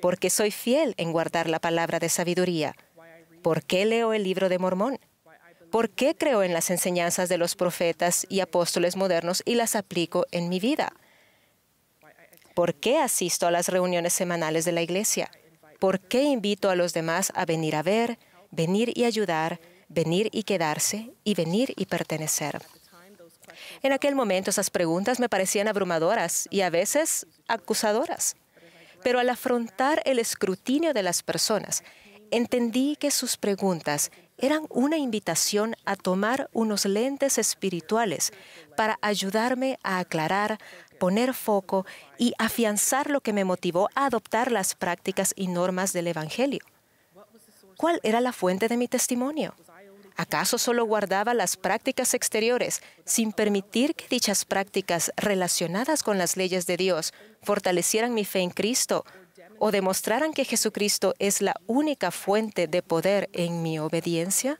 ¿Por qué soy fiel en guardar la palabra de sabiduría? ¿Por qué leo el libro de Mormón? ¿Por qué creo en las enseñanzas de los profetas y apóstoles modernos y las aplico en mi vida? ¿Por qué asisto a las reuniones semanales de la iglesia? ¿Por qué invito a los demás a venir a ver, venir y ayudar, venir y quedarse y venir y pertenecer? En aquel momento esas preguntas me parecían abrumadoras y a veces acusadoras. Pero al afrontar el escrutinio de las personas, entendí que sus preguntas eran una invitación a tomar unos lentes espirituales para ayudarme a aclarar, poner foco y afianzar lo que me motivó a adoptar las prácticas y normas del Evangelio. ¿Cuál era la fuente de mi testimonio? ¿Acaso solo guardaba las prácticas exteriores sin permitir que dichas prácticas relacionadas con las leyes de Dios fortalecieran mi fe en Cristo o demostraran que Jesucristo es la única fuente de poder en mi obediencia?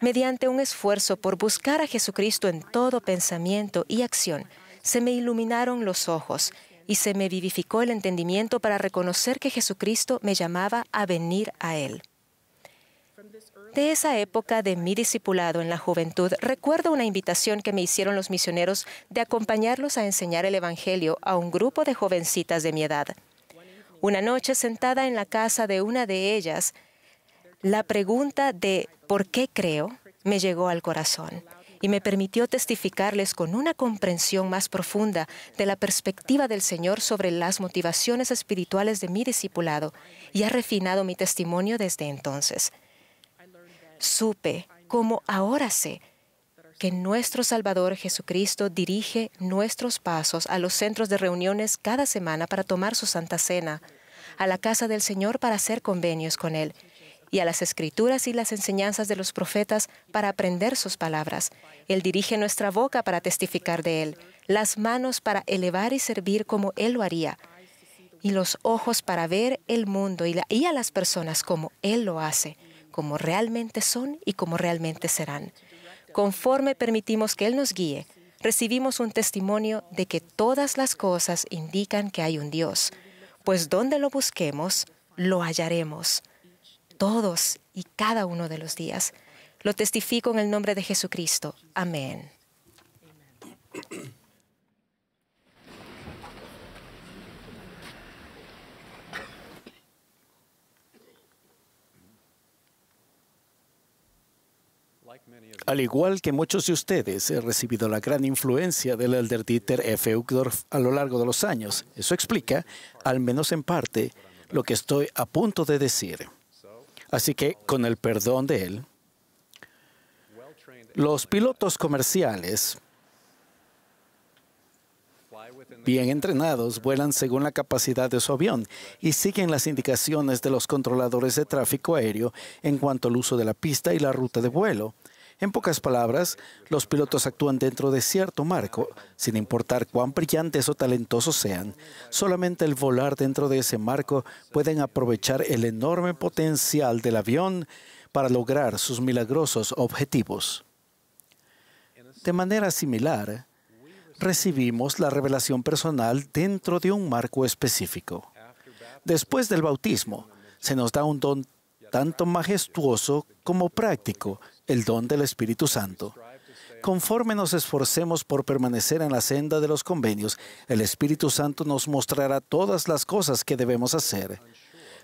Mediante un esfuerzo por buscar a Jesucristo en todo pensamiento y acción, se me iluminaron los ojos y se me vivificó el entendimiento para reconocer que Jesucristo me llamaba a venir a Él. De esa época de mi discipulado en la juventud, recuerdo una invitación que me hicieron los misioneros de acompañarlos a enseñar el Evangelio a un grupo de jovencitas de mi edad. Una noche, sentada en la casa de una de ellas, la pregunta de ¿por qué creo? me llegó al corazón y me permitió testificarles con una comprensión más profunda de la perspectiva del Señor sobre las motivaciones espirituales de mi discipulado y ha refinado mi testimonio desde entonces supe, como ahora sé, que nuestro Salvador Jesucristo dirige nuestros pasos a los centros de reuniones cada semana para tomar su Santa Cena, a la casa del Señor para hacer convenios con Él, y a las escrituras y las enseñanzas de los profetas para aprender sus palabras. Él dirige nuestra boca para testificar de Él, las manos para elevar y servir como Él lo haría, y los ojos para ver el mundo y, y a las personas como Él lo hace como realmente son y como realmente serán. Conforme permitimos que Él nos guíe, recibimos un testimonio de que todas las cosas indican que hay un Dios, pues donde lo busquemos, lo hallaremos, todos y cada uno de los días. Lo testifico en el nombre de Jesucristo. Amén. Al igual que muchos de ustedes, he recibido la gran influencia del elder Dieter F. Uchtdorf a lo largo de los años. Eso explica, al menos en parte, lo que estoy a punto de decir. Así que, con el perdón de él, los pilotos comerciales bien entrenados vuelan según la capacidad de su avión y siguen las indicaciones de los controladores de tráfico aéreo en cuanto al uso de la pista y la ruta de vuelo. En pocas palabras, los pilotos actúan dentro de cierto marco, sin importar cuán brillantes o talentosos sean. Solamente el volar dentro de ese marco pueden aprovechar el enorme potencial del avión para lograr sus milagrosos objetivos. De manera similar, recibimos la revelación personal dentro de un marco específico. Después del bautismo, se nos da un don tanto majestuoso como práctico el don del Espíritu Santo. Conforme nos esforcemos por permanecer en la senda de los convenios, el Espíritu Santo nos mostrará todas las cosas que debemos hacer.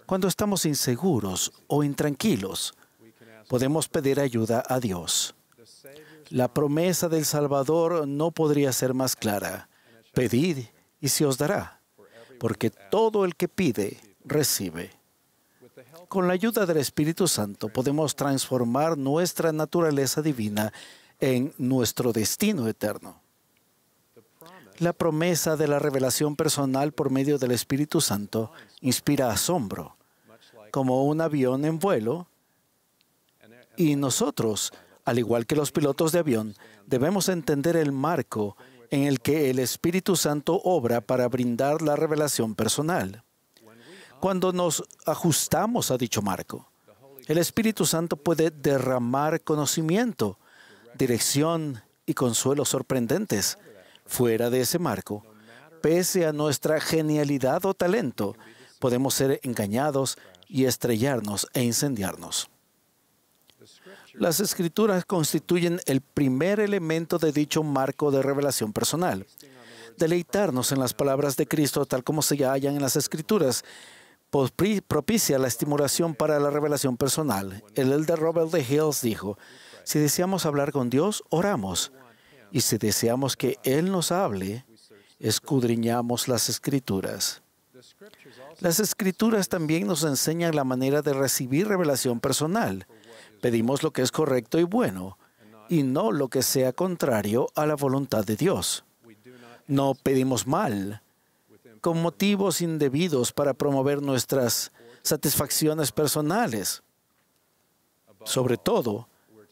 Cuando estamos inseguros o intranquilos, podemos pedir ayuda a Dios. La promesa del Salvador no podría ser más clara. Pedid y se os dará, porque todo el que pide, recibe con la ayuda del Espíritu Santo podemos transformar nuestra naturaleza divina en nuestro destino eterno. La promesa de la revelación personal por medio del Espíritu Santo inspira asombro, como un avión en vuelo, y nosotros, al igual que los pilotos de avión, debemos entender el marco en el que el Espíritu Santo obra para brindar la revelación personal cuando nos ajustamos a dicho marco. El Espíritu Santo puede derramar conocimiento, dirección y consuelo sorprendentes fuera de ese marco. Pese a nuestra genialidad o talento, podemos ser engañados y estrellarnos e incendiarnos. Las escrituras constituyen el primer elemento de dicho marco de revelación personal. Deleitarnos en las palabras de Cristo tal como se hallan en las escrituras propicia la estimulación para la revelación personal. El elder Robert de Hills dijo, si deseamos hablar con Dios, oramos. Y si deseamos que Él nos hable, escudriñamos las escrituras. Las escrituras también nos enseñan la manera de recibir revelación personal. Pedimos lo que es correcto y bueno, y no lo que sea contrario a la voluntad de Dios. No pedimos mal, con motivos indebidos para promover nuestras satisfacciones personales. Sobre todo,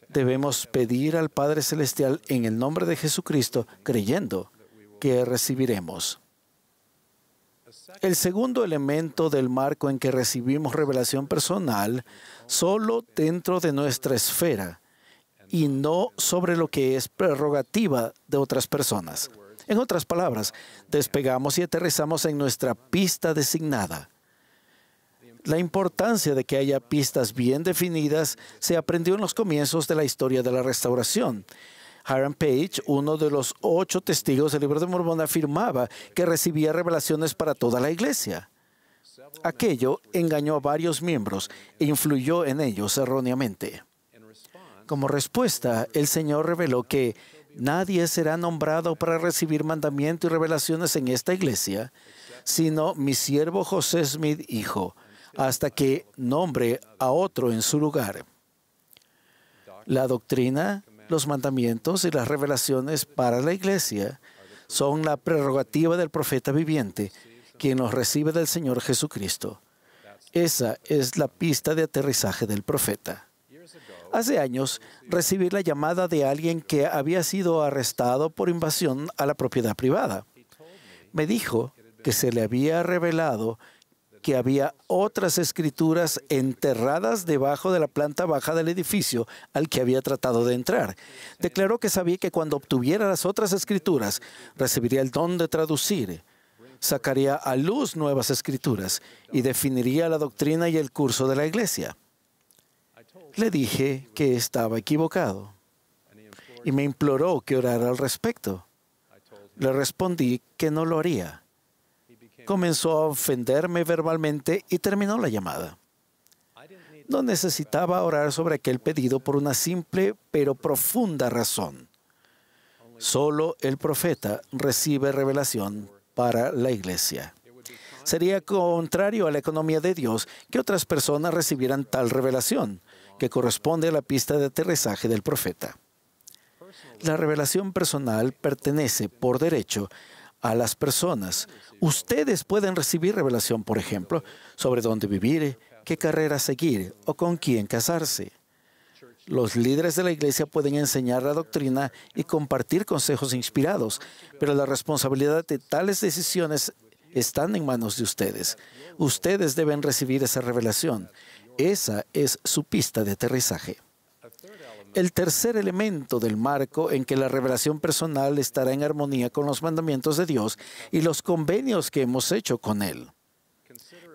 debemos pedir al Padre Celestial en el nombre de Jesucristo, creyendo que recibiremos. El segundo elemento del marco en que recibimos revelación personal, solo dentro de nuestra esfera y no sobre lo que es prerrogativa de otras personas. En otras palabras, despegamos y aterrizamos en nuestra pista designada. La importancia de que haya pistas bien definidas se aprendió en los comienzos de la historia de la restauración. Hiram Page, uno de los ocho testigos del libro de Mormón, afirmaba que recibía revelaciones para toda la iglesia. Aquello engañó a varios miembros e influyó en ellos erróneamente. Como respuesta, el Señor reveló que Nadie será nombrado para recibir mandamiento y revelaciones en esta iglesia, sino mi siervo José Smith, hijo, hasta que nombre a otro en su lugar. La doctrina, los mandamientos y las revelaciones para la iglesia son la prerrogativa del profeta viviente, quien los recibe del Señor Jesucristo. Esa es la pista de aterrizaje del profeta. Hace años recibí la llamada de alguien que había sido arrestado por invasión a la propiedad privada. Me dijo que se le había revelado que había otras escrituras enterradas debajo de la planta baja del edificio al que había tratado de entrar. Declaró que sabía que cuando obtuviera las otras escrituras, recibiría el don de traducir, sacaría a luz nuevas escrituras y definiría la doctrina y el curso de la iglesia. Le dije que estaba equivocado y me imploró que orara al respecto. Le respondí que no lo haría. Comenzó a ofenderme verbalmente y terminó la llamada. No necesitaba orar sobre aquel pedido por una simple pero profunda razón. Solo el profeta recibe revelación para la iglesia. Sería contrario a la economía de Dios que otras personas recibieran tal revelación que corresponde a la pista de aterrizaje del profeta. La revelación personal pertenece por derecho a las personas. Ustedes pueden recibir revelación, por ejemplo, sobre dónde vivir, qué carrera seguir o con quién casarse. Los líderes de la iglesia pueden enseñar la doctrina y compartir consejos inspirados, pero la responsabilidad de tales decisiones están en manos de ustedes. Ustedes deben recibir esa revelación. Esa es su pista de aterrizaje. El tercer elemento del marco en que la revelación personal estará en armonía con los mandamientos de Dios y los convenios que hemos hecho con Él.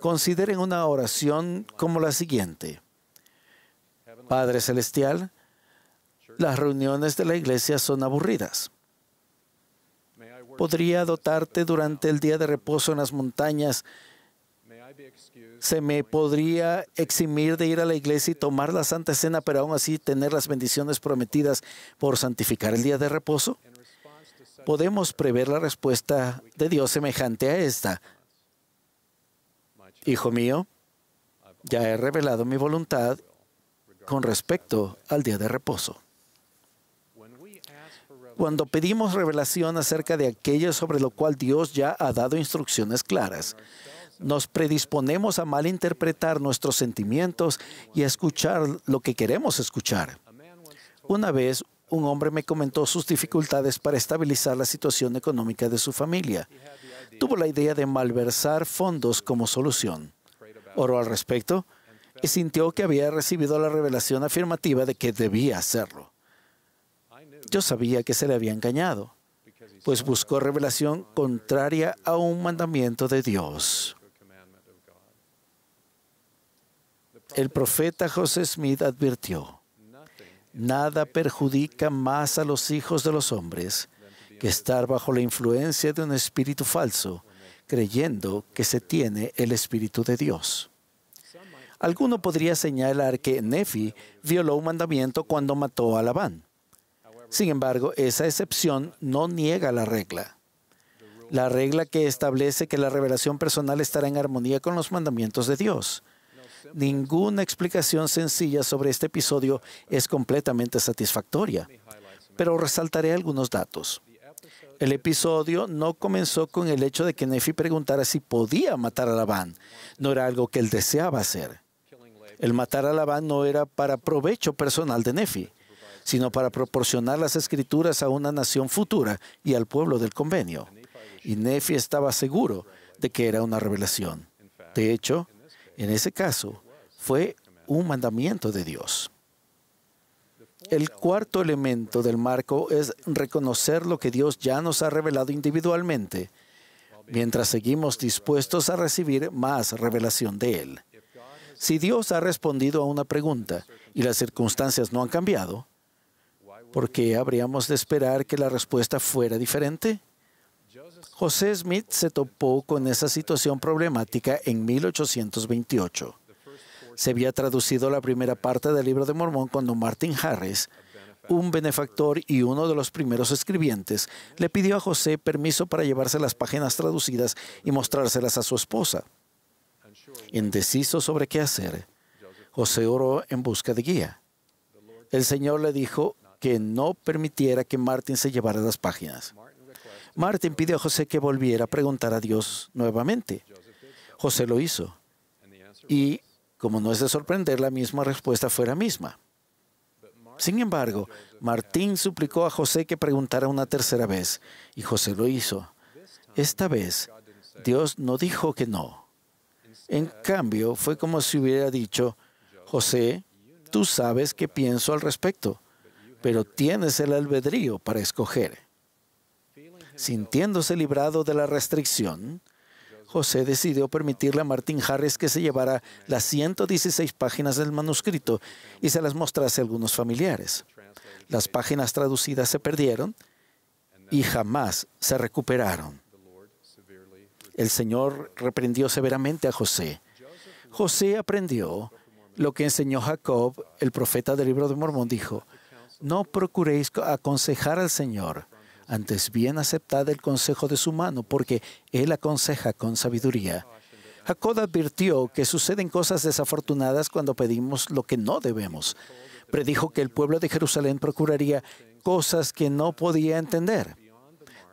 Consideren una oración como la siguiente. Padre Celestial, las reuniones de la iglesia son aburridas. ¿Podría dotarte durante el día de reposo en las montañas se me podría eximir de ir a la iglesia y tomar la Santa Cena, pero aún así tener las bendiciones prometidas por santificar el día de reposo? Podemos prever la respuesta de Dios semejante a esta. Hijo mío, ya he revelado mi voluntad con respecto al día de reposo. Cuando pedimos revelación acerca de aquello sobre lo cual Dios ya ha dado instrucciones claras, nos predisponemos a malinterpretar nuestros sentimientos y a escuchar lo que queremos escuchar. Una vez, un hombre me comentó sus dificultades para estabilizar la situación económica de su familia. Tuvo la idea de malversar fondos como solución. Oró al respecto y sintió que había recibido la revelación afirmativa de que debía hacerlo. Yo sabía que se le había engañado, pues buscó revelación contraria a un mandamiento de Dios. El profeta José Smith advirtió, nada perjudica más a los hijos de los hombres que estar bajo la influencia de un espíritu falso, creyendo que se tiene el espíritu de Dios. Alguno podría señalar que Nefi violó un mandamiento cuando mató a Labán. Sin embargo, esa excepción no niega la regla. La regla que establece que la revelación personal estará en armonía con los mandamientos de Dios ninguna explicación sencilla sobre este episodio es completamente satisfactoria, pero resaltaré algunos datos. El episodio no comenzó con el hecho de que Nefi preguntara si podía matar a Labán. No era algo que él deseaba hacer. El matar a Labán no era para provecho personal de Nefi, sino para proporcionar las escrituras a una nación futura y al pueblo del convenio. Y Nefi estaba seguro de que era una revelación. De hecho, en ese caso, fue un mandamiento de Dios. El cuarto elemento del marco es reconocer lo que Dios ya nos ha revelado individualmente, mientras seguimos dispuestos a recibir más revelación de Él. Si Dios ha respondido a una pregunta y las circunstancias no han cambiado, ¿por qué habríamos de esperar que la respuesta fuera diferente? José Smith se topó con esa situación problemática en 1828 se había traducido la primera parte del libro de Mormón cuando Martin Harris, un benefactor y uno de los primeros escribientes, le pidió a José permiso para llevarse las páginas traducidas y mostrárselas a su esposa. Indeciso sobre qué hacer, José oró en busca de guía. El Señor le dijo que no permitiera que Martin se llevara las páginas. Martin pidió a José que volviera a preguntar a Dios nuevamente. José lo hizo. Y como no es de sorprender, la misma respuesta fuera la misma. Sin embargo, Martín suplicó a José que preguntara una tercera vez, y José lo hizo. Esta vez, Dios no dijo que no. En cambio, fue como si hubiera dicho, José, tú sabes qué pienso al respecto, pero tienes el albedrío para escoger. Sintiéndose librado de la restricción, José decidió permitirle a Martín Harris que se llevara las 116 páginas del manuscrito y se las mostrase a algunos familiares. Las páginas traducidas se perdieron y jamás se recuperaron. El Señor reprendió severamente a José. José aprendió lo que enseñó Jacob, el profeta del libro de Mormón, dijo, no procuréis aconsejar al Señor, antes bien aceptada el consejo de su mano, porque él aconseja con sabiduría. Jacob advirtió que suceden cosas desafortunadas cuando pedimos lo que no debemos. Predijo que el pueblo de Jerusalén procuraría cosas que no podía entender.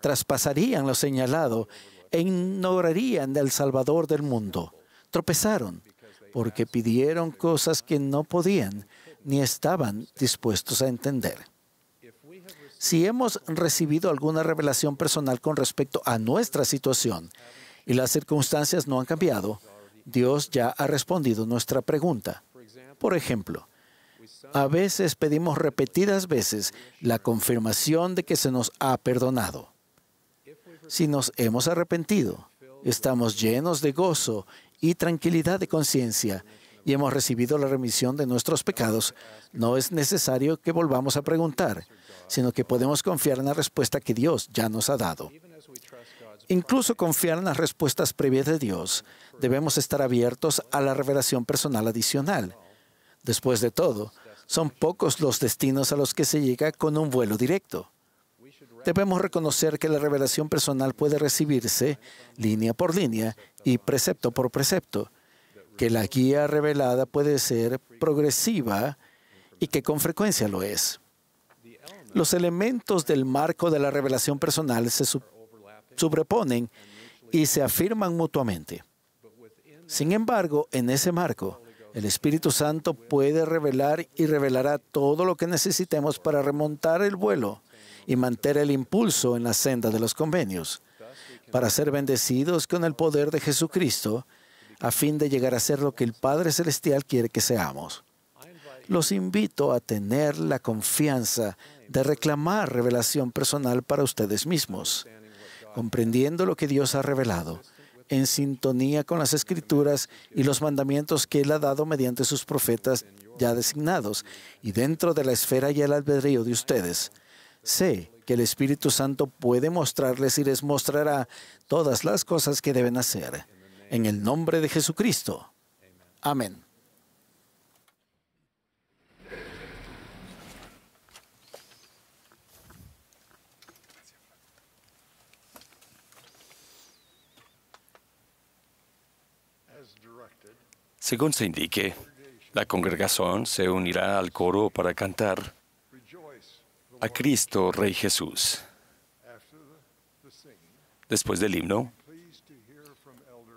Traspasarían lo señalado e ignorarían del Salvador del mundo. Tropezaron porque pidieron cosas que no podían ni estaban dispuestos a entender. Si hemos recibido alguna revelación personal con respecto a nuestra situación y las circunstancias no han cambiado, Dios ya ha respondido nuestra pregunta. Por ejemplo, a veces pedimos repetidas veces la confirmación de que se nos ha perdonado. Si nos hemos arrepentido, estamos llenos de gozo y tranquilidad de conciencia y hemos recibido la remisión de nuestros pecados, no es necesario que volvamos a preguntar sino que podemos confiar en la respuesta que Dios ya nos ha dado. Incluso confiar en las respuestas previas de Dios, debemos estar abiertos a la revelación personal adicional. Después de todo, son pocos los destinos a los que se llega con un vuelo directo. Debemos reconocer que la revelación personal puede recibirse línea por línea y precepto por precepto, que la guía revelada puede ser progresiva y que con frecuencia lo es. Los elementos del marco de la revelación personal se sobreponen y se afirman mutuamente. Sin embargo, en ese marco, el Espíritu Santo puede revelar y revelará todo lo que necesitemos para remontar el vuelo y mantener el impulso en la senda de los convenios, para ser bendecidos con el poder de Jesucristo, a fin de llegar a ser lo que el Padre Celestial quiere que seamos. Los invito a tener la confianza de reclamar revelación personal para ustedes mismos, comprendiendo lo que Dios ha revelado, en sintonía con las escrituras y los mandamientos que Él ha dado mediante sus profetas ya designados, y dentro de la esfera y el albedrío de ustedes. Sé que el Espíritu Santo puede mostrarles y les mostrará todas las cosas que deben hacer. En el nombre de Jesucristo. Amén. Según se indique, la congregación se unirá al coro para cantar a Cristo Rey Jesús. Después del himno,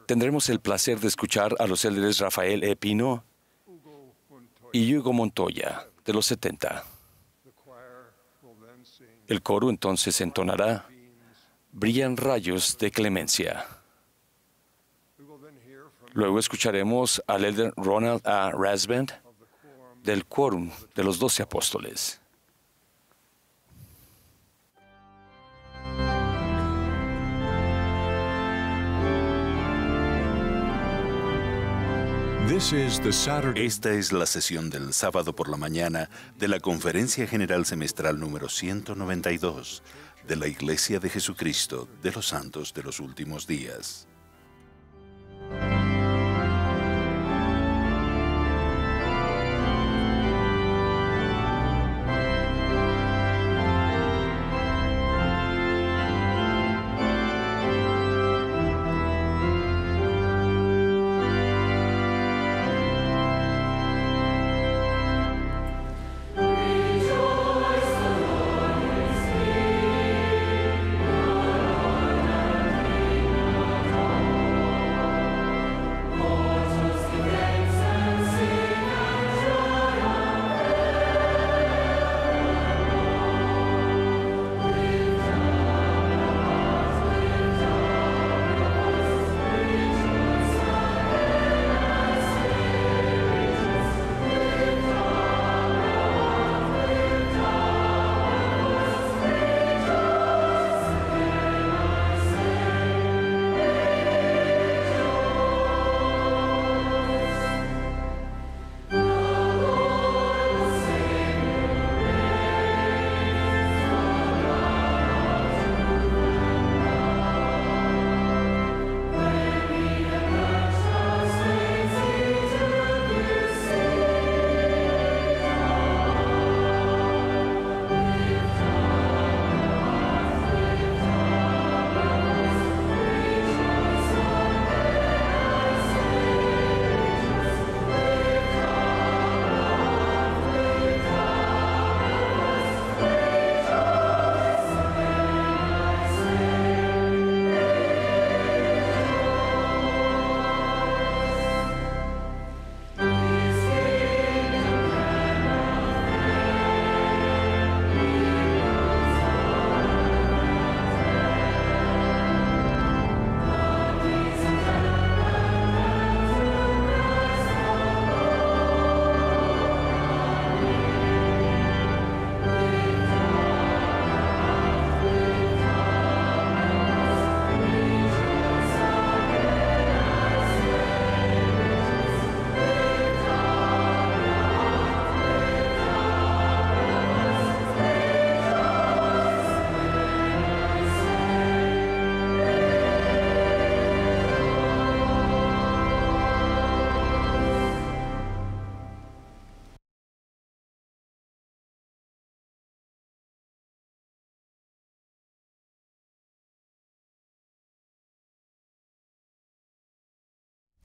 tendremos el placer de escuchar a los élderes Rafael Epino y Hugo Montoya, de los 70. El coro entonces entonará Brillan rayos de clemencia. Luego escucharemos al Elder Ronald A. Rasband del Quórum de los Doce Apóstoles. Esta es la sesión del sábado por la mañana de la Conferencia General Semestral número 192 de la Iglesia de Jesucristo de los Santos de los Últimos Días.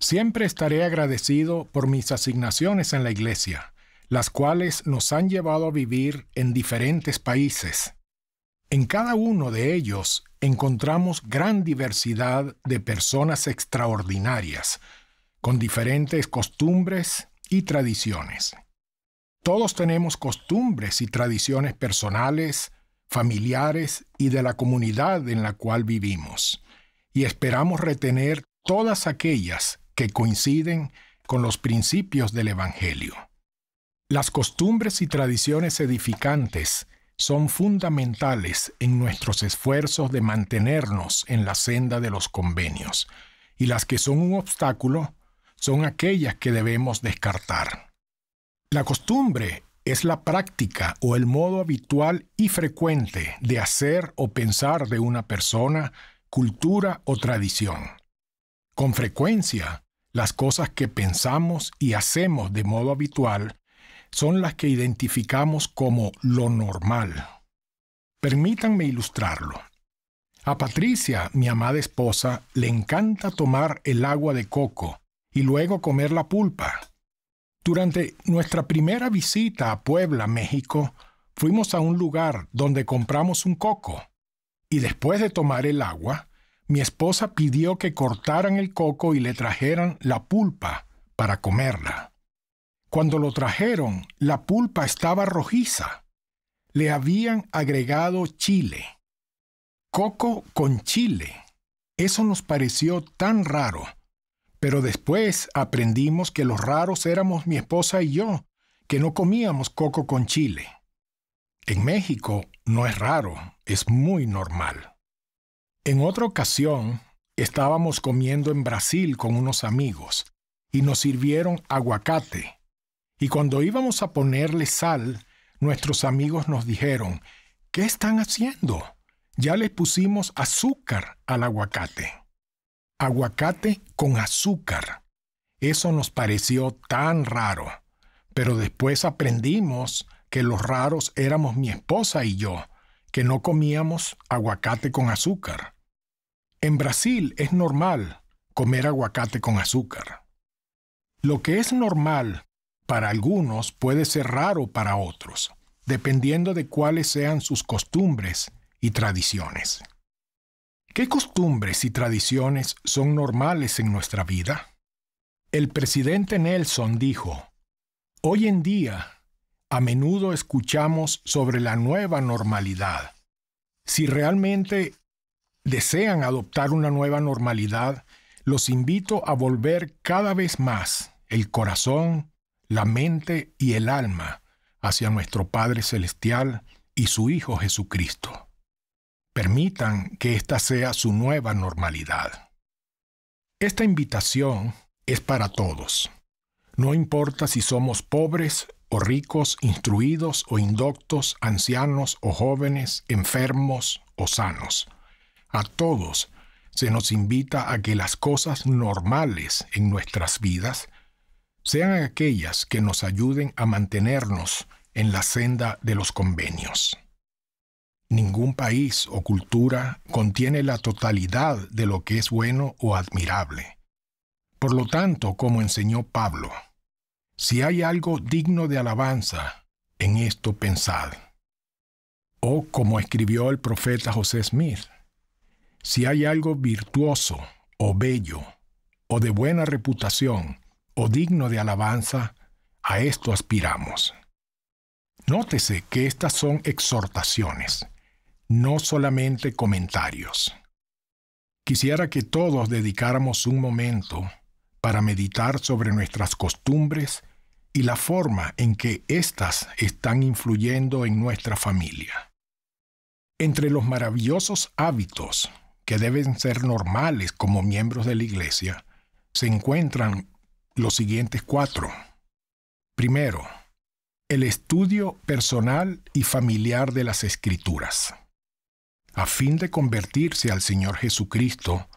Siempre estaré agradecido por mis asignaciones en la Iglesia, las cuales nos han llevado a vivir en diferentes países. En cada uno de ellos encontramos gran diversidad de personas extraordinarias, con diferentes costumbres y tradiciones. Todos tenemos costumbres y tradiciones personales, familiares y de la comunidad en la cual vivimos, y esperamos retener todas aquellas que coinciden con los principios del Evangelio. Las costumbres y tradiciones edificantes son fundamentales en nuestros esfuerzos de mantenernos en la senda de los convenios, y las que son un obstáculo son aquellas que debemos descartar. La costumbre es la práctica o el modo habitual y frecuente de hacer o pensar de una persona, cultura o tradición. Con frecuencia, las cosas que pensamos y hacemos de modo habitual son las que identificamos como lo normal. Permítanme ilustrarlo. A Patricia, mi amada esposa, le encanta tomar el agua de coco y luego comer la pulpa. Durante nuestra primera visita a Puebla, México, fuimos a un lugar donde compramos un coco y después de tomar el agua, mi esposa pidió que cortaran el coco y le trajeran la pulpa para comerla. Cuando lo trajeron, la pulpa estaba rojiza. Le habían agregado chile. Coco con chile. Eso nos pareció tan raro. Pero después aprendimos que los raros éramos mi esposa y yo, que no comíamos coco con chile. En México no es raro, es muy normal. En otra ocasión, estábamos comiendo en Brasil con unos amigos y nos sirvieron aguacate. Y cuando íbamos a ponerle sal, nuestros amigos nos dijeron, ¿qué están haciendo? Ya le pusimos azúcar al aguacate. Aguacate con azúcar. Eso nos pareció tan raro. Pero después aprendimos que los raros éramos mi esposa y yo, que no comíamos aguacate con azúcar. En Brasil es normal comer aguacate con azúcar. Lo que es normal para algunos puede ser raro para otros, dependiendo de cuáles sean sus costumbres y tradiciones. ¿Qué costumbres y tradiciones son normales en nuestra vida? El presidente Nelson dijo, Hoy en día a menudo escuchamos sobre la nueva normalidad. Si realmente desean adoptar una nueva normalidad, los invito a volver cada vez más el corazón, la mente y el alma hacia nuestro Padre Celestial y su Hijo Jesucristo. Permitan que esta sea su nueva normalidad. Esta invitación es para todos. No importa si somos pobres o ricos, instruidos o indoctos, ancianos o jóvenes, enfermos o sanos. A todos se nos invita a que las cosas normales en nuestras vidas sean aquellas que nos ayuden a mantenernos en la senda de los convenios. Ningún país o cultura contiene la totalidad de lo que es bueno o admirable. Por lo tanto, como enseñó Pablo, si hay algo digno de alabanza, en esto pensad. O como escribió el profeta José Smith, si hay algo virtuoso o bello, o de buena reputación, o digno de alabanza, a esto aspiramos. Nótese que estas son exhortaciones, no solamente comentarios. Quisiera que todos dedicáramos un momento para meditar sobre nuestras costumbres y la forma en que éstas están influyendo en nuestra familia. Entre los maravillosos hábitos que deben ser normales como miembros de la Iglesia, se encuentran los siguientes cuatro. Primero, el estudio personal y familiar de las Escrituras. A fin de convertirse al Señor Jesucristo,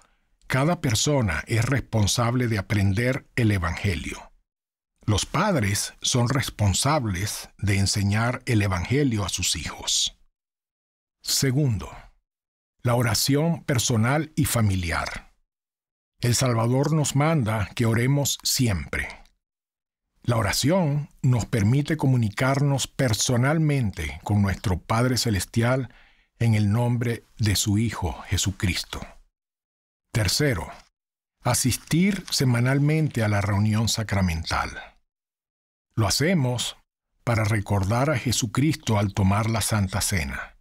cada persona es responsable de aprender el Evangelio. Los padres son responsables de enseñar el Evangelio a sus hijos. Segundo, la oración personal y familiar. El Salvador nos manda que oremos siempre. La oración nos permite comunicarnos personalmente con nuestro Padre Celestial en el nombre de su Hijo Jesucristo. Tercero, asistir semanalmente a la reunión sacramental. Lo hacemos para recordar a Jesucristo al tomar la Santa Cena.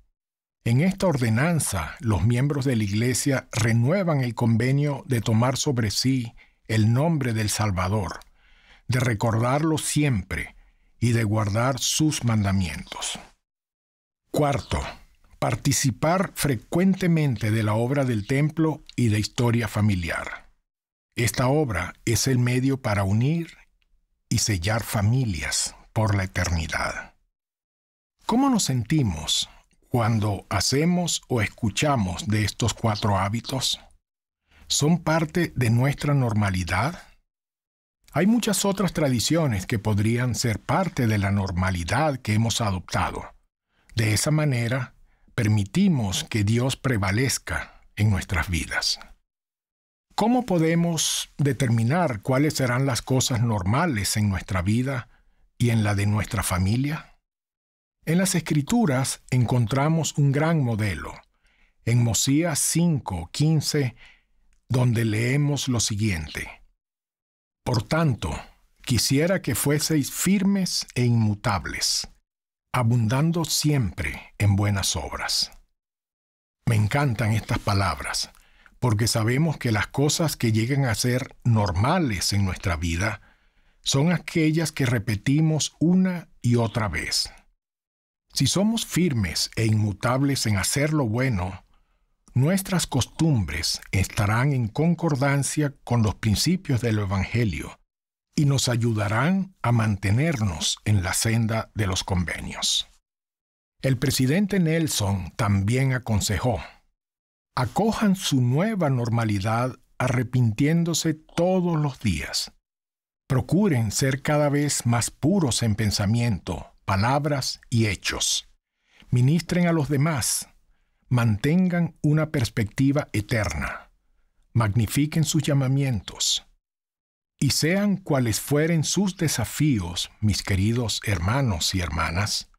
En esta ordenanza, los miembros de la Iglesia renuevan el convenio de tomar sobre sí el nombre del Salvador, de recordarlo siempre y de guardar sus mandamientos. Cuarto, participar frecuentemente de la obra del templo y de historia familiar. Esta obra es el medio para unir, y sellar familias por la eternidad. ¿Cómo nos sentimos cuando hacemos o escuchamos de estos cuatro hábitos? ¿Son parte de nuestra normalidad? Hay muchas otras tradiciones que podrían ser parte de la normalidad que hemos adoptado. De esa manera, permitimos que Dios prevalezca en nuestras vidas. ¿Cómo podemos determinar cuáles serán las cosas normales en nuestra vida y en la de nuestra familia? En las Escrituras encontramos un gran modelo, en Mosías 5:15, donde leemos lo siguiente. Por tanto, quisiera que fueseis firmes e inmutables, abundando siempre en buenas obras. Me encantan estas palabras porque sabemos que las cosas que llegan a ser normales en nuestra vida son aquellas que repetimos una y otra vez. Si somos firmes e inmutables en hacer lo bueno, nuestras costumbres estarán en concordancia con los principios del Evangelio y nos ayudarán a mantenernos en la senda de los convenios. El presidente Nelson también aconsejó acojan su nueva normalidad arrepintiéndose todos los días. Procuren ser cada vez más puros en pensamiento, palabras y hechos. Ministren a los demás. Mantengan una perspectiva eterna. Magnifiquen sus llamamientos. Y sean cuales fueren sus desafíos, mis queridos hermanos y hermanas,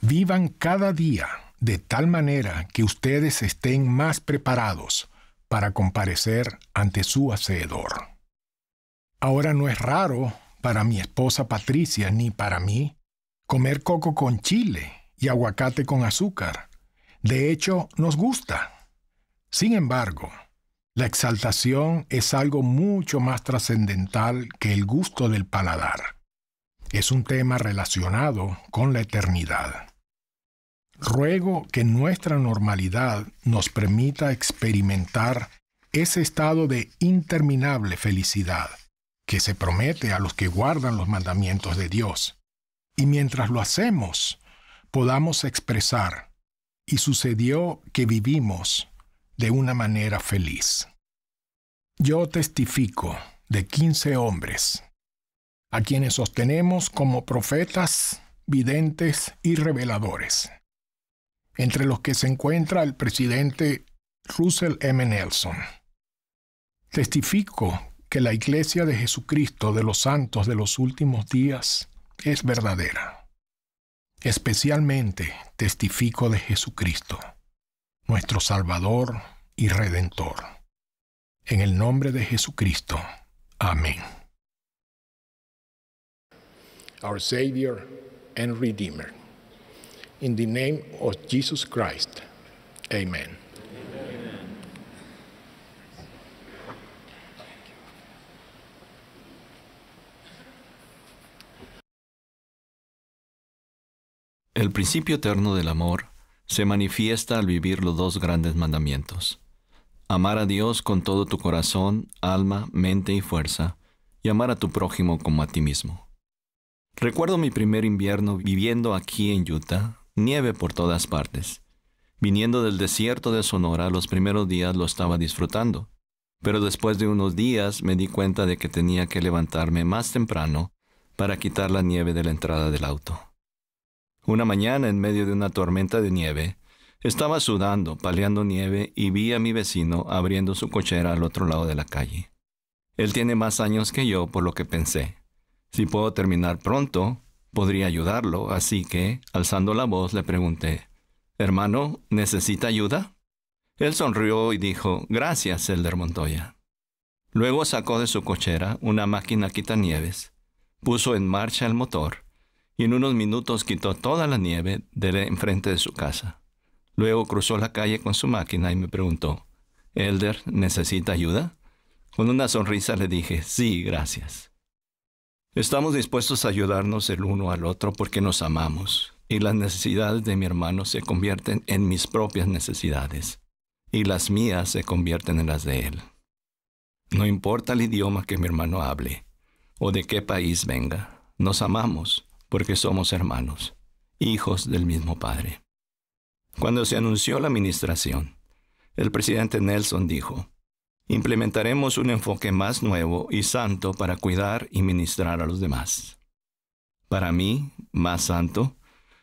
vivan cada día de tal manera que ustedes estén más preparados para comparecer ante su Hacedor. Ahora no es raro para mi esposa Patricia ni para mí comer coco con chile y aguacate con azúcar. De hecho, nos gusta. Sin embargo, la exaltación es algo mucho más trascendental que el gusto del paladar. Es un tema relacionado con la eternidad. Ruego que nuestra normalidad nos permita experimentar ese estado de interminable felicidad que se promete a los que guardan los mandamientos de Dios. Y mientras lo hacemos, podamos expresar, y sucedió que vivimos de una manera feliz. Yo testifico de quince hombres, a quienes sostenemos como profetas, videntes y reveladores entre los que se encuentra el presidente Russell M. Nelson. Testifico que la Iglesia de Jesucristo de los Santos de los últimos días es verdadera. Especialmente testifico de Jesucristo, nuestro Salvador y Redentor. En el nombre de Jesucristo. Amén. In the name of Jesus Christ. Amen. El principio eterno del amor se manifiesta al vivir los dos grandes mandamientos. Amar a Dios con todo tu corazón, alma, mente y fuerza, y amar a tu prójimo como a ti mismo. Recuerdo mi primer invierno viviendo aquí en Utah, nieve por todas partes. Viniendo del desierto de Sonora, los primeros días lo estaba disfrutando, pero después de unos días me di cuenta de que tenía que levantarme más temprano para quitar la nieve de la entrada del auto. Una mañana, en medio de una tormenta de nieve, estaba sudando, paleando nieve y vi a mi vecino abriendo su cochera al otro lado de la calle. Él tiene más años que yo, por lo que pensé. Si puedo terminar pronto, podría ayudarlo, así que, alzando la voz, le pregunté, Hermano, ¿necesita ayuda? Él sonrió y dijo, Gracias, Elder Montoya. Luego sacó de su cochera una máquina quitanieves, puso en marcha el motor y en unos minutos quitó toda la nieve del enfrente de su casa. Luego cruzó la calle con su máquina y me preguntó, Elder, ¿necesita ayuda? Con una sonrisa le dije, sí, gracias. Estamos dispuestos a ayudarnos el uno al otro porque nos amamos y las necesidades de mi hermano se convierten en mis propias necesidades y las mías se convierten en las de él. No importa el idioma que mi hermano hable o de qué país venga, nos amamos porque somos hermanos, hijos del mismo Padre. Cuando se anunció la administración, el presidente Nelson dijo, implementaremos un enfoque más nuevo y santo para cuidar y ministrar a los demás. Para mí, más santo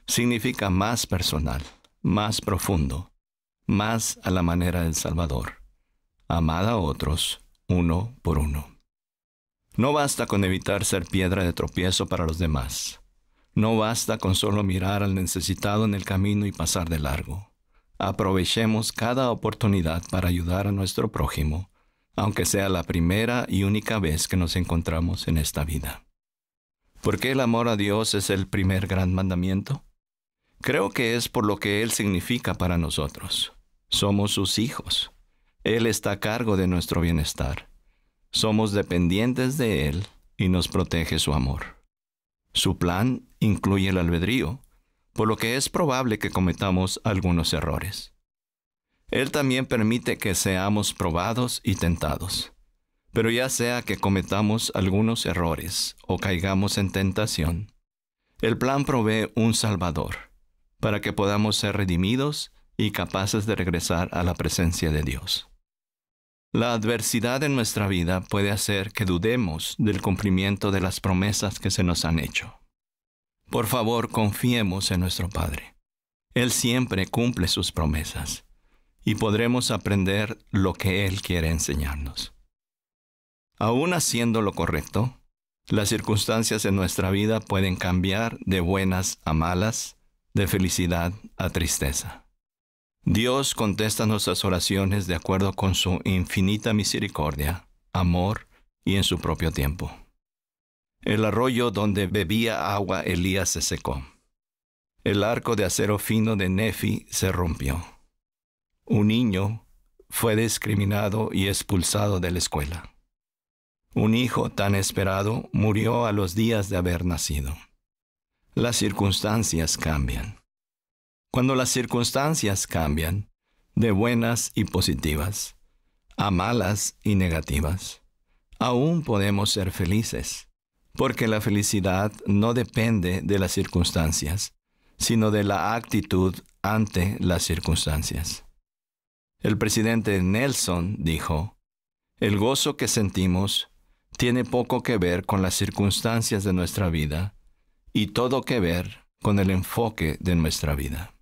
significa más personal, más profundo, más a la manera del Salvador. amada a otros uno por uno. No basta con evitar ser piedra de tropiezo para los demás. No basta con solo mirar al necesitado en el camino y pasar de largo. Aprovechemos cada oportunidad para ayudar a nuestro prójimo aunque sea la primera y única vez que nos encontramos en esta vida. ¿Por qué el amor a Dios es el primer gran mandamiento? Creo que es por lo que Él significa para nosotros. Somos sus hijos. Él está a cargo de nuestro bienestar. Somos dependientes de Él y nos protege su amor. Su plan incluye el albedrío, por lo que es probable que cometamos algunos errores. Él también permite que seamos probados y tentados. Pero ya sea que cometamos algunos errores o caigamos en tentación, el plan provee un Salvador, para que podamos ser redimidos y capaces de regresar a la presencia de Dios. La adversidad en nuestra vida puede hacer que dudemos del cumplimiento de las promesas que se nos han hecho. Por favor, confiemos en nuestro Padre. Él siempre cumple sus promesas y podremos aprender lo que Él quiere enseñarnos. Aún haciendo lo correcto, las circunstancias en nuestra vida pueden cambiar de buenas a malas, de felicidad a tristeza. Dios contesta nuestras oraciones de acuerdo con su infinita misericordia, amor y en su propio tiempo. El arroyo donde bebía agua Elías se secó. El arco de acero fino de Nefi se rompió un niño fue discriminado y expulsado de la escuela. Un hijo tan esperado murió a los días de haber nacido. Las circunstancias cambian. Cuando las circunstancias cambian, de buenas y positivas, a malas y negativas, aún podemos ser felices, porque la felicidad no depende de las circunstancias, sino de la actitud ante las circunstancias. El presidente Nelson dijo, El gozo que sentimos tiene poco que ver con las circunstancias de nuestra vida y todo que ver con el enfoque de nuestra vida.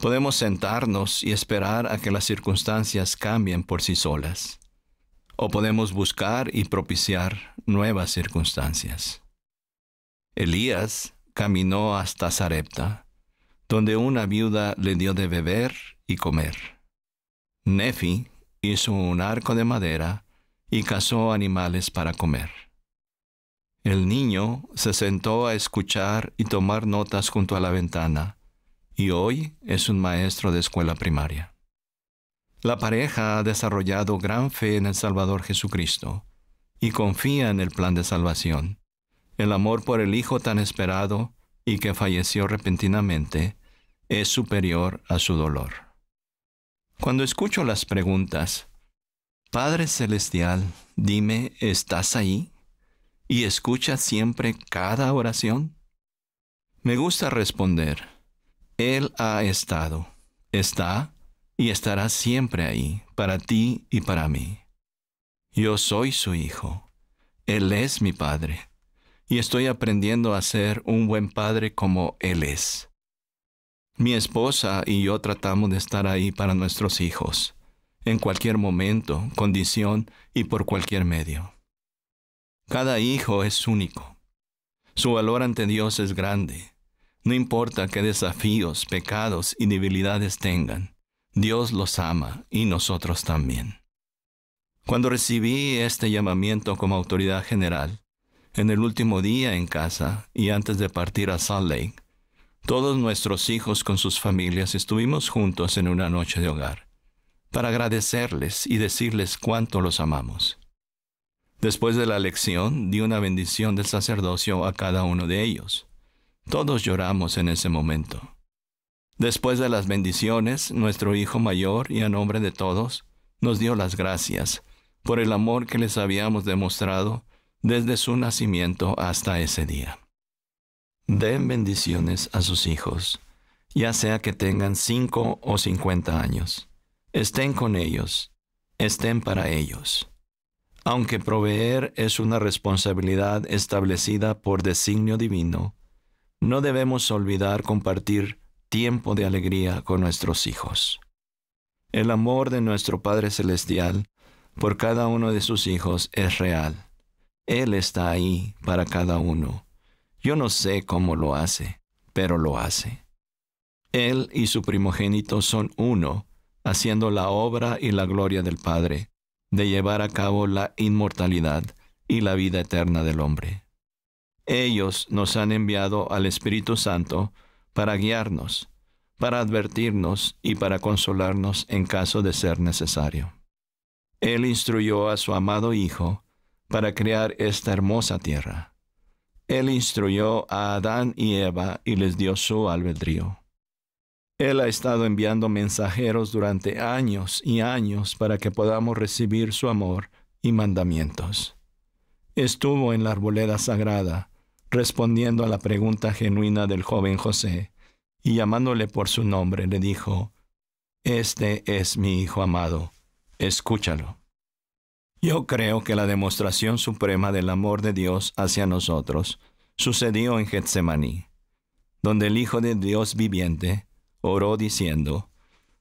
Podemos sentarnos y esperar a que las circunstancias cambien por sí solas, o podemos buscar y propiciar nuevas circunstancias. Elías caminó hasta Sarepta, donde una viuda le dio de beber y comer. Nefi hizo un arco de madera y cazó animales para comer. El niño se sentó a escuchar y tomar notas junto a la ventana, y hoy es un maestro de escuela primaria. La pareja ha desarrollado gran fe en el Salvador Jesucristo y confía en el plan de salvación. El amor por el Hijo tan esperado y que falleció repentinamente es superior a su dolor. Cuando escucho las preguntas, Padre Celestial, dime, ¿estás ahí? ¿Y escuchas siempre cada oración? Me gusta responder, Él ha estado, está y estará siempre ahí, para ti y para mí. Yo soy su hijo, Él es mi Padre, y estoy aprendiendo a ser un buen Padre como Él es. Mi esposa y yo tratamos de estar ahí para nuestros hijos, en cualquier momento, condición y por cualquier medio. Cada hijo es único. Su valor ante Dios es grande. No importa qué desafíos, pecados y debilidades tengan, Dios los ama y nosotros también. Cuando recibí este llamamiento como autoridad general, en el último día en casa y antes de partir a Salt Lake, todos nuestros hijos con sus familias estuvimos juntos en una noche de hogar, para agradecerles y decirles cuánto los amamos. Después de la lección, di una bendición del sacerdocio a cada uno de ellos. Todos lloramos en ese momento. Después de las bendiciones, nuestro hijo mayor, y a nombre de todos, nos dio las gracias por el amor que les habíamos demostrado desde su nacimiento hasta ese día den bendiciones a sus hijos, ya sea que tengan cinco o cincuenta años. Estén con ellos, estén para ellos. Aunque proveer es una responsabilidad establecida por designio divino, no debemos olvidar compartir tiempo de alegría con nuestros hijos. El amor de nuestro Padre Celestial por cada uno de sus hijos es real. Él está ahí para cada uno yo no sé cómo lo hace, pero lo hace. Él y su primogénito son uno, haciendo la obra y la gloria del Padre, de llevar a cabo la inmortalidad y la vida eterna del hombre. Ellos nos han enviado al Espíritu Santo para guiarnos, para advertirnos y para consolarnos en caso de ser necesario. Él instruyó a su amado Hijo para crear esta hermosa tierra. Él instruyó a Adán y Eva y les dio su albedrío. Él ha estado enviando mensajeros durante años y años para que podamos recibir su amor y mandamientos. Estuvo en la arboleda sagrada, respondiendo a la pregunta genuina del joven José, y llamándole por su nombre le dijo, Este es mi Hijo amado, escúchalo. Yo creo que la demostración suprema del amor de Dios hacia nosotros sucedió en Getsemaní, donde el Hijo de Dios viviente oró diciendo,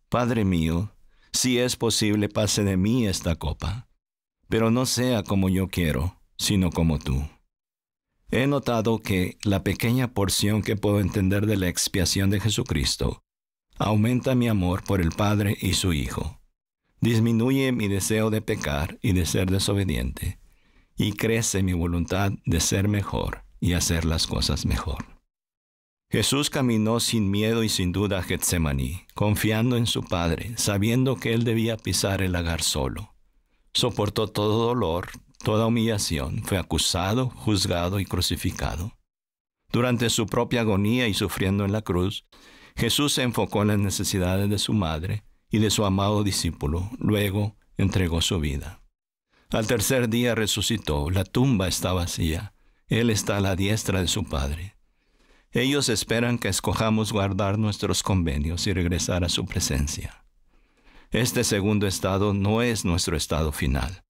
Padre mío, si es posible pase de mí esta copa, pero no sea como yo quiero, sino como tú. He notado que la pequeña porción que puedo entender de la expiación de Jesucristo aumenta mi amor por el Padre y su Hijo. Disminuye mi deseo de pecar y de ser desobediente, y crece mi voluntad de ser mejor y hacer las cosas mejor. Jesús caminó sin miedo y sin duda a Getsemaní, confiando en su Padre, sabiendo que él debía pisar el lagar solo. Soportó todo dolor, toda humillación, fue acusado, juzgado y crucificado. Durante su propia agonía y sufriendo en la cruz, Jesús se enfocó en las necesidades de su madre y de su amado discípulo. Luego entregó su vida. Al tercer día resucitó, la tumba está vacía, Él está a la diestra de su Padre. Ellos esperan que escojamos guardar nuestros convenios y regresar a su presencia. Este segundo estado no es nuestro estado final.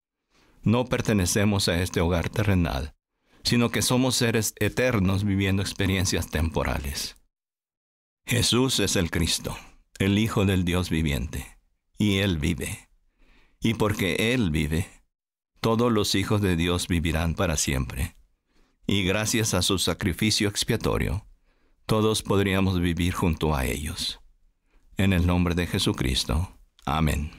No pertenecemos a este hogar terrenal, sino que somos seres eternos viviendo experiencias temporales. Jesús es el Cristo el Hijo del Dios viviente, y Él vive. Y porque Él vive, todos los hijos de Dios vivirán para siempre. Y gracias a su sacrificio expiatorio, todos podríamos vivir junto a ellos. En el nombre de Jesucristo. Amén.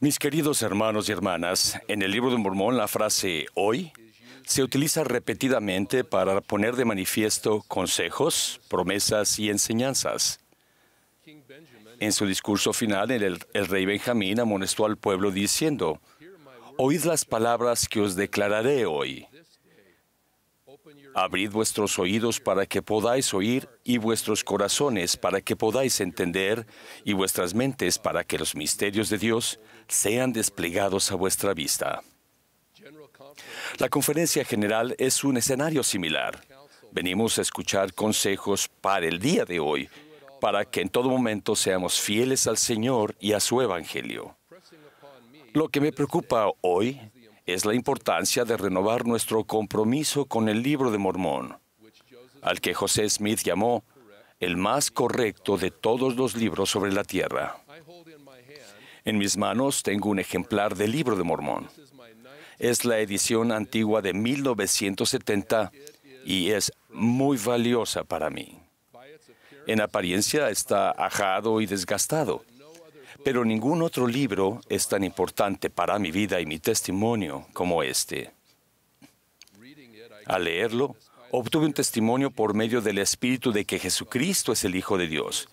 Mis queridos hermanos y hermanas, en el libro de Mormón la frase hoy se utiliza repetidamente para poner de manifiesto consejos, promesas y enseñanzas. En su discurso final, el, rey Benjamín amonestó al pueblo diciendo, Oíd las palabras que os declararé hoy. Abrid vuestros oídos para que podáis oír y vuestros corazones para que podáis entender y vuestras mentes para que los misterios de Dios sean desplegados a vuestra vista. La conferencia general es un escenario similar. Venimos a escuchar consejos para el día de hoy, para que en todo momento seamos fieles al Señor y a su Evangelio. Lo que me preocupa hoy es la importancia de renovar nuestro compromiso con el libro de Mormón, al que José Smith llamó el más correcto de todos los libros sobre la tierra. En mis manos tengo un ejemplar del libro de Mormón. Es la edición antigua de 1970 y es muy valiosa para mí. En apariencia está ajado y desgastado, pero ningún otro libro es tan importante para mi vida y mi testimonio como este. Al leerlo, obtuve un testimonio por medio del Espíritu de que Jesucristo es el Hijo de Dios,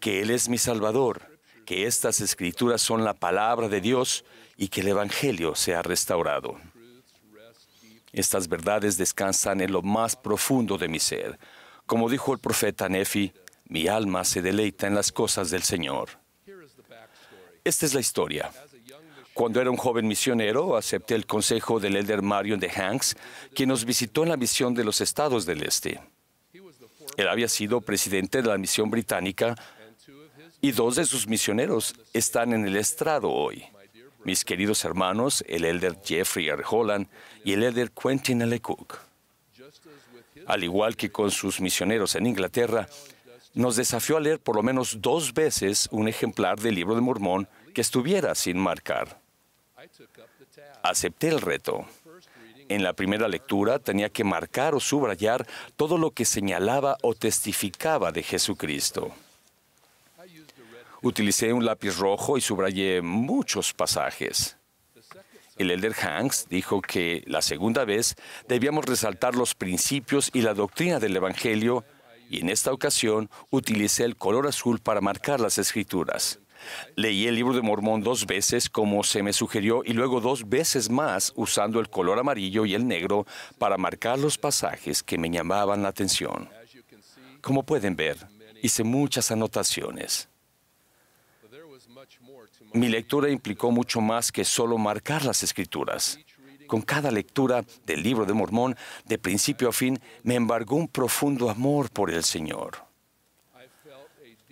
que Él es mi Salvador, que estas escrituras son la palabra de Dios y que el Evangelio se ha restaurado. Estas verdades descansan en lo más profundo de mi ser. Como dijo el profeta Nefi, mi alma se deleita en las cosas del Señor. Esta es la historia. Cuando era un joven misionero, acepté el consejo del elder Marion de Hanks, quien nos visitó en la misión de los estados del este. Él había sido presidente de la misión británica y dos de sus misioneros están en el estrado hoy. Mis queridos hermanos, el elder Jeffrey R. Holland y el elder Quentin L. Cook. Al igual que con sus misioneros en Inglaterra, nos desafió a leer por lo menos dos veces un ejemplar del libro de Mormón que estuviera sin marcar. Acepté el reto. En la primera lectura tenía que marcar o subrayar todo lo que señalaba o testificaba de Jesucristo. Utilicé un lápiz rojo y subrayé muchos pasajes. El elder Hanks dijo que la segunda vez debíamos resaltar los principios y la doctrina del Evangelio y en esta ocasión utilicé el color azul para marcar las escrituras. Leí el libro de Mormón dos veces como se me sugirió y luego dos veces más usando el color amarillo y el negro para marcar los pasajes que me llamaban la atención. Como pueden ver, hice muchas anotaciones. Mi lectura implicó mucho más que solo marcar las escrituras. Con cada lectura del libro de Mormón, de principio a fin, me embargó un profundo amor por el Señor.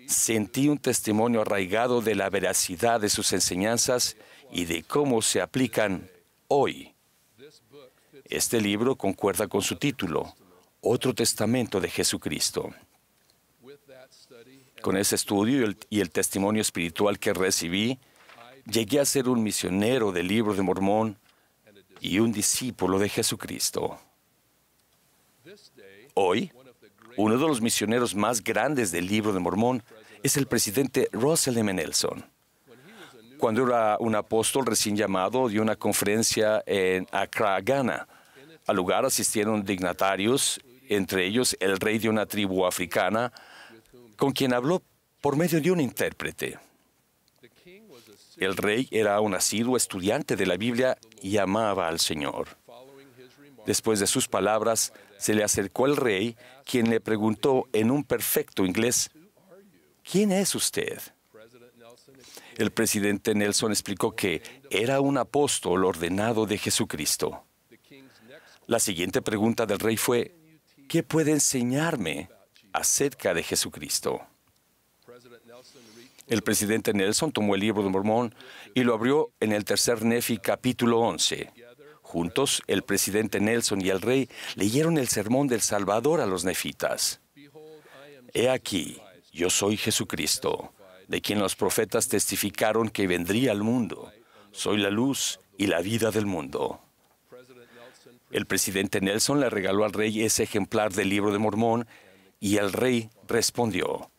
Sentí un testimonio arraigado de la veracidad de sus enseñanzas y de cómo se aplican hoy. Este libro concuerda con su título, Otro Testamento de Jesucristo. Con ese estudio y el, testimonio espiritual que recibí, llegué a ser un misionero del libro de Mormón y un discípulo de Jesucristo. Hoy, uno de los misioneros más grandes del libro de Mormón es el presidente Russell M. Nelson. Cuando era un apóstol recién llamado, dio una conferencia en Accra, Ghana. Al lugar asistieron dignatarios, entre ellos el rey de una tribu africana, con quien habló por medio de un intérprete. El rey era un asiduo estudiante de la Biblia y amaba al Señor. Después de sus palabras, se le acercó el rey, quien le preguntó en un perfecto inglés, ¿quién es usted? El presidente Nelson explicó que era un apóstol ordenado de Jesucristo. La siguiente pregunta del rey fue, ¿qué puede enseñarme acerca de Jesucristo? El presidente Nelson tomó el libro de Mormón y lo abrió en el tercer Nefi capítulo 11. Juntos, el presidente Nelson y el rey leyeron el sermón del Salvador a los nefitas. He aquí, yo soy Jesucristo, de quien los profetas testificaron que vendría al mundo. Soy la luz y la vida del mundo. El presidente Nelson le regaló al rey ese ejemplar del libro de Mormón y el rey respondió,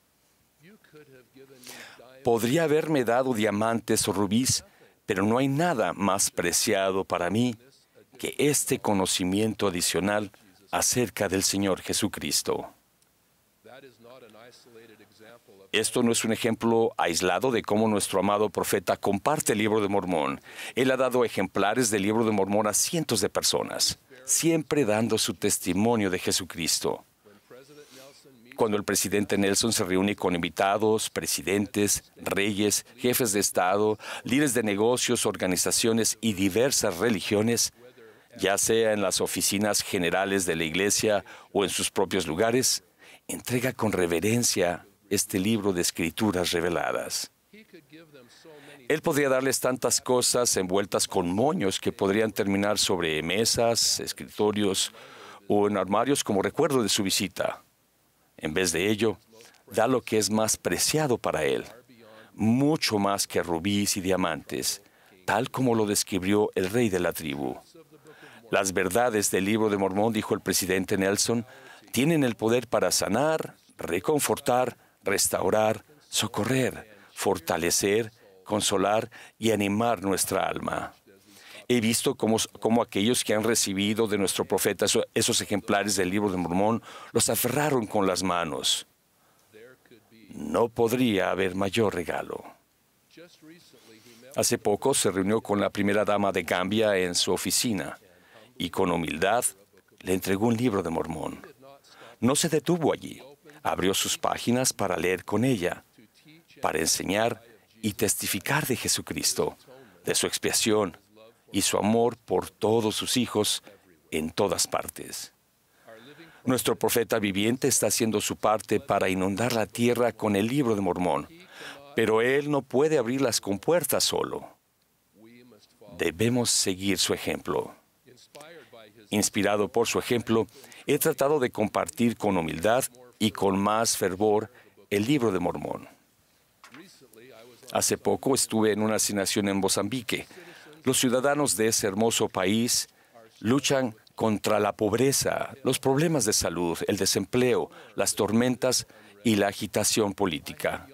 Podría haberme dado diamantes o rubíes, pero no hay nada más preciado para mí que este conocimiento adicional acerca del Señor Jesucristo. Esto no es un ejemplo aislado de cómo nuestro amado profeta comparte el libro de Mormón. Él ha dado ejemplares del libro de Mormón a cientos de personas, siempre dando su testimonio de Jesucristo cuando el presidente Nelson se reúne con invitados, presidentes, reyes, jefes de Estado, líderes de negocios, organizaciones y diversas religiones, ya sea en las oficinas generales de la Iglesia o en sus propios lugares, entrega con reverencia este libro de escrituras reveladas. Él podría darles tantas cosas envueltas con moños que podrían terminar sobre mesas, escritorios o en armarios como recuerdo de su visita. En vez de ello, da lo que es más preciado para él, mucho más que rubíes y diamantes, tal como lo describió el rey de la tribu. Las verdades del libro de Mormón, dijo el presidente Nelson, tienen el poder para sanar, reconfortar, restaurar, socorrer, fortalecer, consolar y animar nuestra alma. He visto cómo, aquellos que han recibido de nuestro profeta esos, esos ejemplares del libro de Mormón los aferraron con las manos. No podría haber mayor regalo. Hace poco se reunió con la primera dama de Gambia en su oficina y con humildad le entregó un libro de Mormón. No se detuvo allí. Abrió sus páginas para leer con ella, para enseñar y testificar de Jesucristo, de su expiación, y su amor por todos sus hijos en todas partes. Nuestro profeta viviente está haciendo su parte para inundar la tierra con el libro de Mormón, pero él no puede abrir las compuertas solo. Debemos seguir su ejemplo. Inspirado por su ejemplo, he tratado de compartir con humildad y con más fervor el libro de Mormón. Hace poco estuve en una asignación en Mozambique los ciudadanos de ese hermoso país luchan contra la pobreza, los problemas de salud, el desempleo, las tormentas y la agitación política.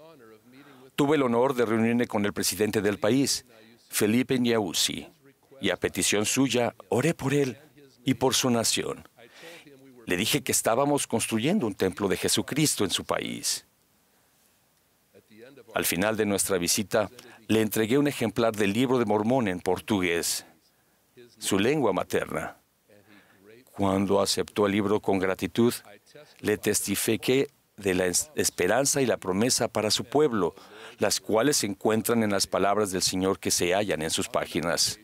Tuve el honor de reunirme con el presidente del país, Felipe Niausi, y a petición suya oré por él y por su nación. Le dije que estábamos construyendo un templo de Jesucristo en su país. Al final de nuestra visita, le entregué un ejemplar del libro de Mormón en portugués, su lengua materna. Cuando aceptó el libro con gratitud, le testifiqué de la esperanza y la promesa para su pueblo, las cuales se encuentran en las palabras del Señor que se hallan en sus páginas.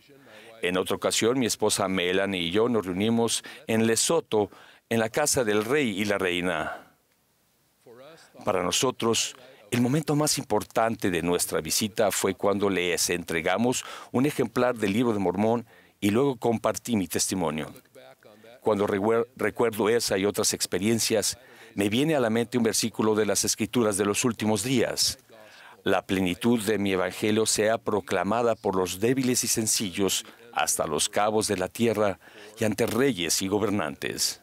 En otra ocasión, mi esposa Melanie y yo nos reunimos en Lesoto, en la casa del rey y la reina. Para nosotros, el momento más importante de nuestra visita fue cuando les entregamos un ejemplar del libro de Mormón y luego compartí mi testimonio. Cuando recuerdo esa y otras experiencias, me viene a la mente un versículo de las Escrituras de los últimos días. La plenitud de mi evangelio sea proclamada por los débiles y sencillos hasta los cabos de la tierra y ante reyes y gobernantes.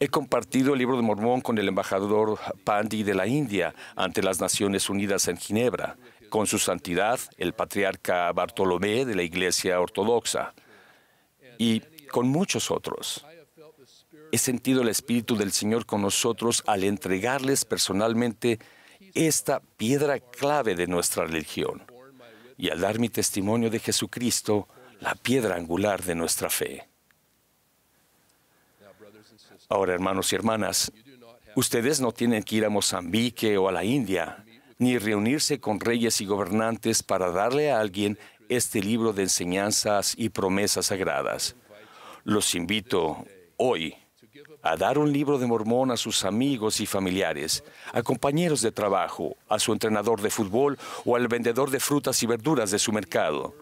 He compartido el libro de Mormón con el embajador Pandi de la India ante las Naciones Unidas en Ginebra, con su santidad, el patriarca Bartolomé de la Iglesia Ortodoxa, y con muchos otros. He sentido el Espíritu del Señor con nosotros al entregarles personalmente esta piedra clave de nuestra religión y al dar mi testimonio de Jesucristo, la piedra angular de nuestra fe. Ahora, hermanos y hermanas, ustedes no tienen que ir a Mozambique o a la India, ni reunirse con reyes y gobernantes para darle a alguien este libro de enseñanzas y promesas sagradas. Los invito hoy a dar un libro de mormón a sus amigos y familiares, a compañeros de trabajo, a su entrenador de fútbol o al vendedor de frutas y verduras de su mercado.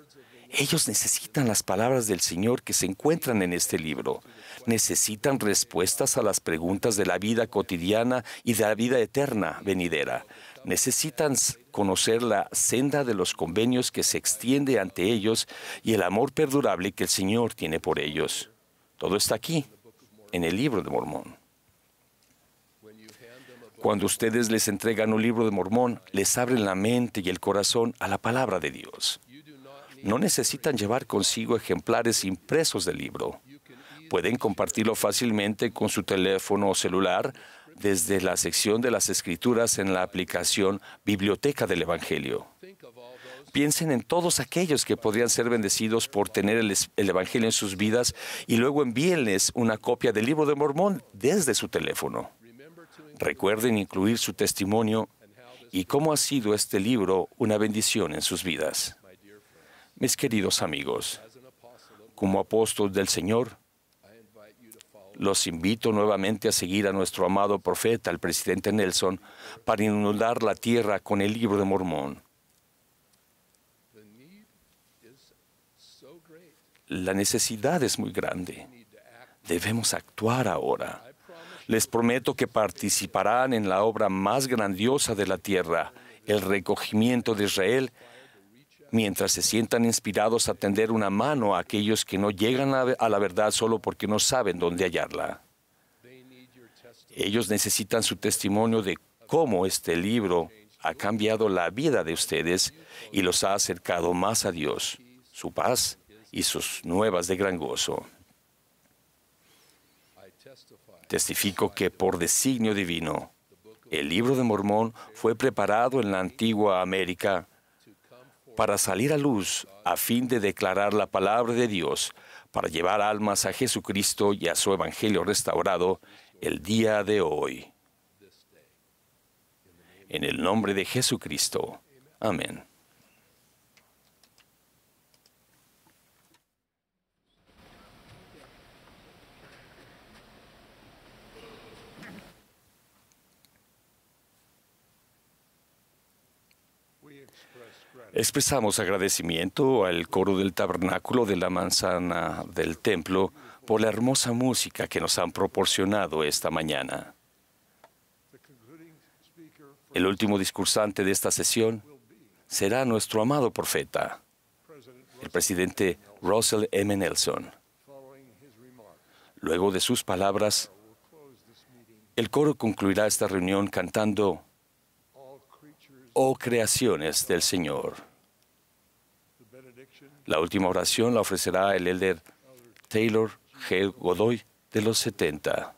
Ellos necesitan las palabras del Señor que se encuentran en este libro necesitan respuestas a las preguntas de la vida cotidiana y de la vida eterna venidera. Necesitan conocer la senda de los convenios que se extiende ante ellos y el amor perdurable que el Señor tiene por ellos. Todo está aquí, en el libro de Mormón. Cuando ustedes les entregan un libro de Mormón, les abren la mente y el corazón a la palabra de Dios. No necesitan llevar consigo ejemplares impresos del libro. Pueden compartirlo fácilmente con su teléfono o celular desde la sección de las escrituras en la aplicación Biblioteca del Evangelio. Piensen en todos aquellos que podrían ser bendecidos por tener el, Evangelio en sus vidas y luego envíenles una copia del libro de Mormón desde su teléfono. Recuerden incluir su testimonio y cómo ha sido este libro una bendición en sus vidas. Mis queridos amigos, como apóstol del Señor, los invito nuevamente a seguir a nuestro amado profeta, el presidente Nelson, para inundar la tierra con el libro de Mormón. La necesidad es muy grande. Debemos actuar ahora. Les prometo que participarán en la obra más grandiosa de la tierra, el recogimiento de Israel mientras se sientan inspirados a tender una mano a aquellos que no llegan a la verdad solo porque no saben dónde hallarla. Ellos necesitan su testimonio de cómo este libro ha cambiado la vida de ustedes y los ha acercado más a Dios, su paz y sus nuevas de gran gozo. Testifico que por designio divino, el libro de Mormón fue preparado en la antigua América para salir a luz a fin de declarar la palabra de Dios, para llevar almas a Jesucristo y a su Evangelio restaurado el día de hoy. En el nombre de Jesucristo. Amén. Expresamos agradecimiento al coro del tabernáculo de la manzana del templo por la hermosa música que nos han proporcionado esta mañana. El último discursante de esta sesión será nuestro amado profeta, el presidente Russell M. Nelson. Luego de sus palabras, el coro concluirá esta reunión cantando o creaciones del Señor. La última oración la ofrecerá el elder Taylor G. Godoy de los 70.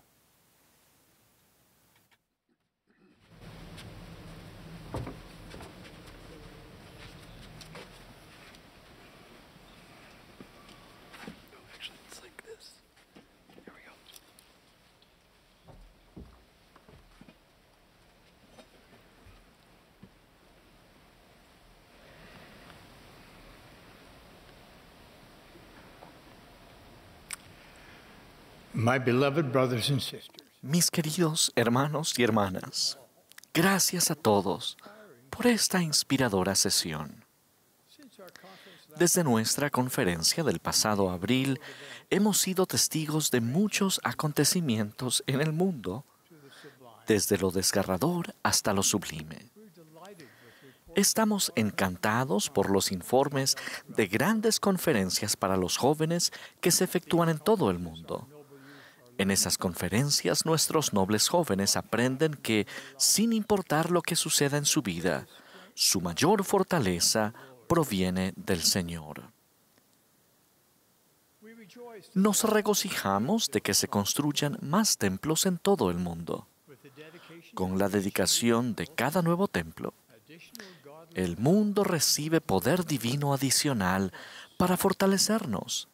Mis queridos hermanos y hermanas, gracias a todos por esta inspiradora sesión. Desde nuestra conferencia del pasado abril, hemos sido testigos de muchos acontecimientos en el mundo, desde lo desgarrador hasta lo sublime. Estamos encantados por los informes de grandes conferencias para los jóvenes que se efectúan en todo el mundo. En esas conferencias nuestros nobles jóvenes aprenden que, sin importar lo que suceda en su vida, su mayor fortaleza proviene del Señor. Nos regocijamos de que se construyan más templos en todo el mundo. Con la dedicación de cada nuevo templo, el mundo recibe poder divino adicional para fortalecernos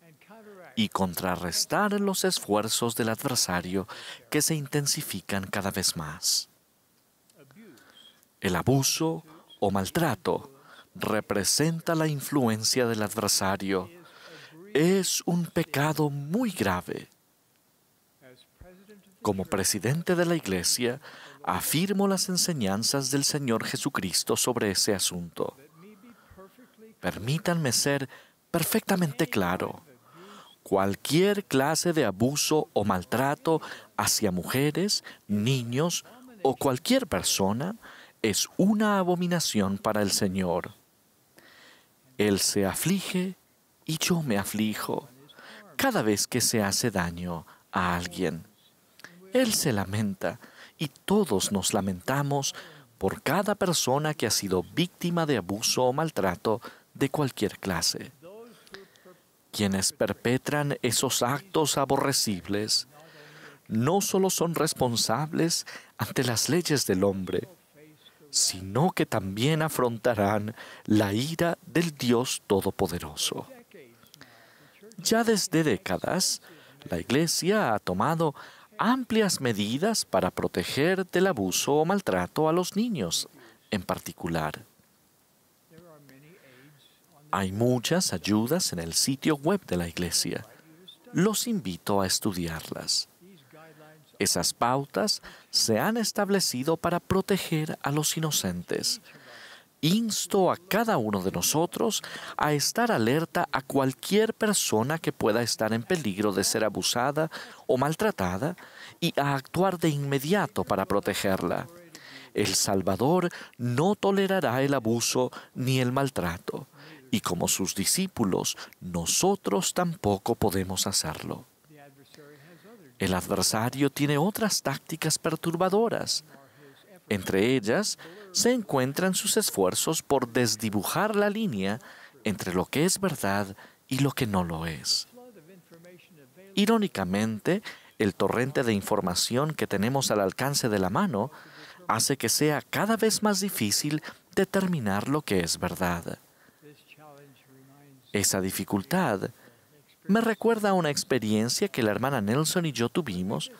y contrarrestar los esfuerzos del adversario que se intensifican cada vez más. El abuso o maltrato representa la influencia del adversario. Es un pecado muy grave. Como presidente de la Iglesia, afirmo las enseñanzas del Señor Jesucristo sobre ese asunto. Permítanme ser perfectamente claro cualquier clase de abuso o maltrato hacia mujeres, niños o cualquier persona es una abominación para el Señor. Él se aflige y yo me aflijo cada vez que se hace daño a alguien. Él se lamenta y todos nos lamentamos por cada persona que ha sido víctima de abuso o maltrato de cualquier clase. Quienes perpetran esos actos aborrecibles no solo son responsables ante las leyes del hombre, sino que también afrontarán la ira del Dios Todopoderoso. Ya desde décadas, la Iglesia ha tomado amplias medidas para proteger del abuso o maltrato a los niños en particular. Hay muchas ayudas en el sitio web de la Iglesia. Los invito a estudiarlas. Esas pautas se han establecido para proteger a los inocentes. Insto a cada uno de nosotros a estar alerta a cualquier persona que pueda estar en peligro de ser abusada o maltratada y a actuar de inmediato para protegerla. El Salvador no tolerará el abuso ni el maltrato y como sus discípulos, nosotros tampoco podemos hacerlo. El adversario tiene otras tácticas perturbadoras. Entre ellas se encuentran sus esfuerzos por desdibujar la línea entre lo que es verdad y lo que no lo es. Irónicamente, el torrente de información que tenemos al alcance de la mano hace que sea cada vez más difícil determinar lo que es verdad. Esa dificultad me recuerda a una experiencia que la hermana Nelson y yo tuvimos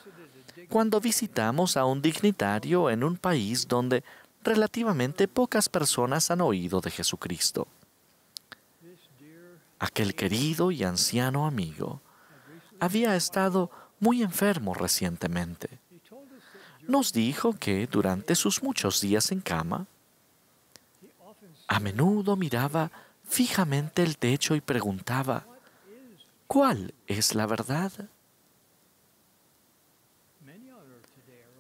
cuando visitamos a un dignitario en un país donde relativamente pocas personas han oído de Jesucristo. Aquel querido y anciano amigo había estado muy enfermo recientemente. Nos dijo que durante sus muchos días en cama, a menudo miraba fijamente el techo y preguntaba, ¿cuál es la verdad?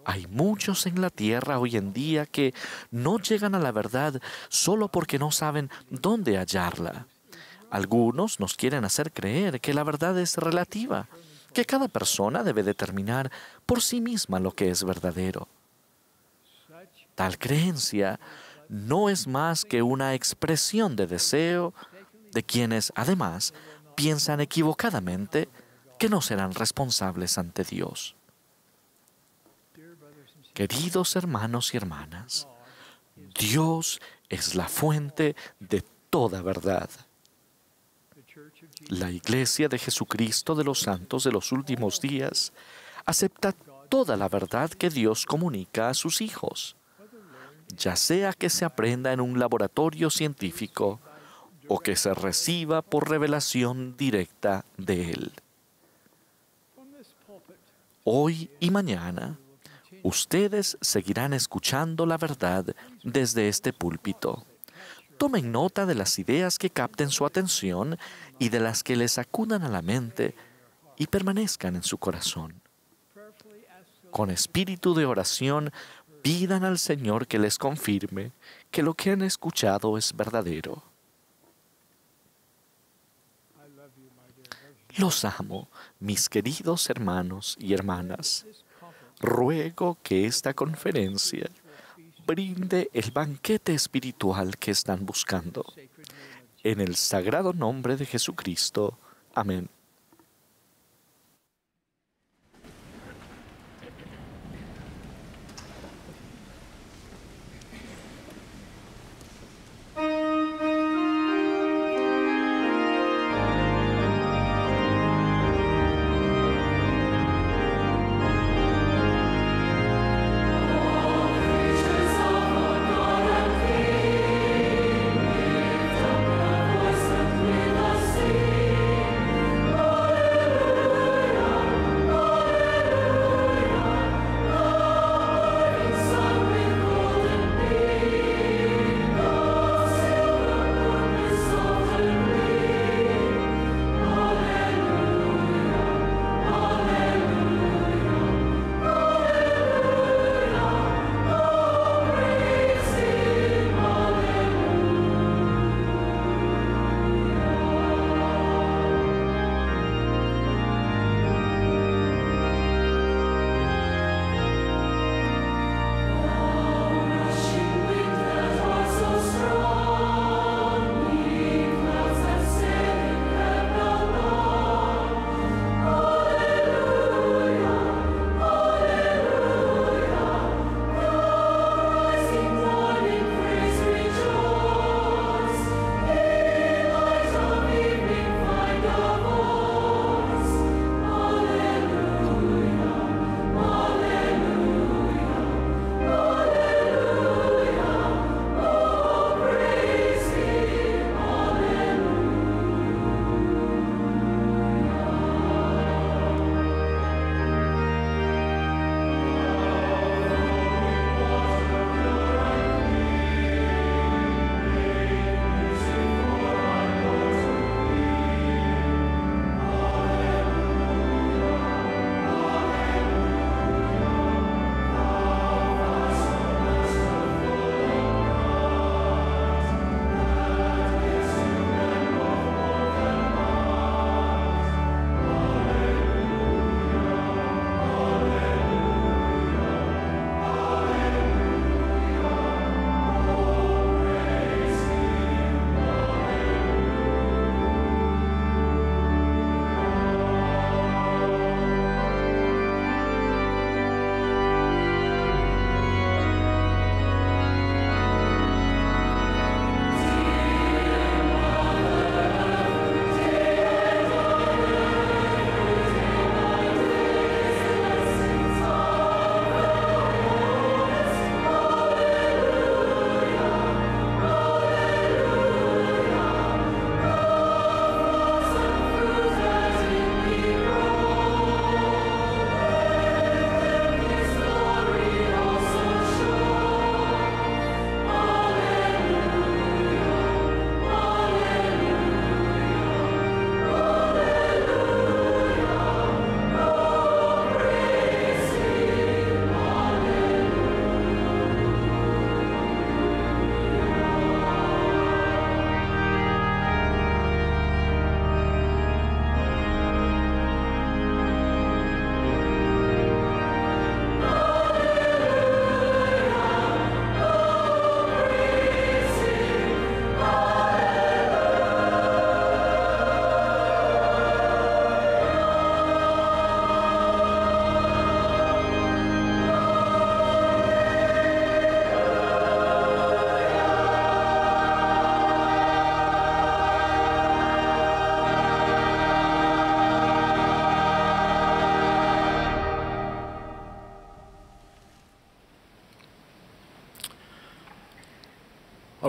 Hay muchos en la tierra hoy en día que no llegan a la verdad solo porque no saben dónde hallarla. Algunos nos quieren hacer creer que la verdad es relativa, que cada persona debe determinar por sí misma lo que es verdadero. Tal creencia no es más que una expresión de deseo de quienes además piensan equivocadamente que no serán responsables ante Dios. Queridos hermanos y hermanas, Dios es la fuente de toda verdad. La Iglesia de Jesucristo de los Santos de los últimos días acepta toda la verdad que Dios comunica a sus hijos ya sea que se aprenda en un laboratorio científico o que se reciba por revelación directa de Él. Hoy y mañana, ustedes seguirán escuchando la verdad desde este púlpito. Tomen nota de las ideas que capten su atención y de las que les acudan a la mente y permanezcan en su corazón. Con espíritu de oración, pidan al Señor que les confirme que lo que han escuchado es verdadero. Los amo, mis queridos hermanos y hermanas. Ruego que esta conferencia brinde el banquete espiritual que están buscando. En el sagrado nombre de Jesucristo. Amén.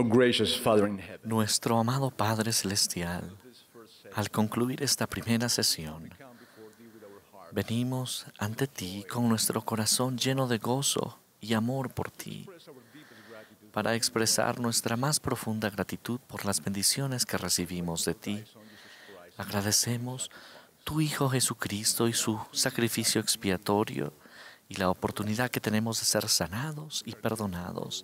Oh, nuestro amado Padre Celestial, al concluir esta primera sesión, venimos ante ti con nuestro corazón lleno de gozo y amor por ti, para expresar nuestra más profunda gratitud por las bendiciones que recibimos de ti. Agradecemos tu Hijo Jesucristo y su sacrificio expiatorio y la oportunidad que tenemos de ser sanados y perdonados.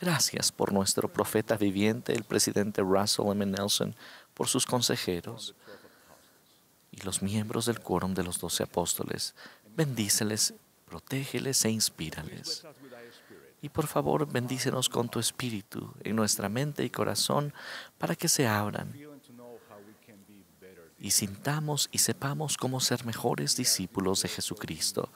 Gracias por nuestro profeta viviente, el presidente Russell M. Nelson, por sus consejeros y los miembros del quórum de los doce apóstoles. Bendíceles, protégeles e inspírales. Y por favor, bendícenos con tu espíritu en nuestra mente y corazón para que se abran y sintamos y sepamos cómo ser mejores discípulos de Jesucristo.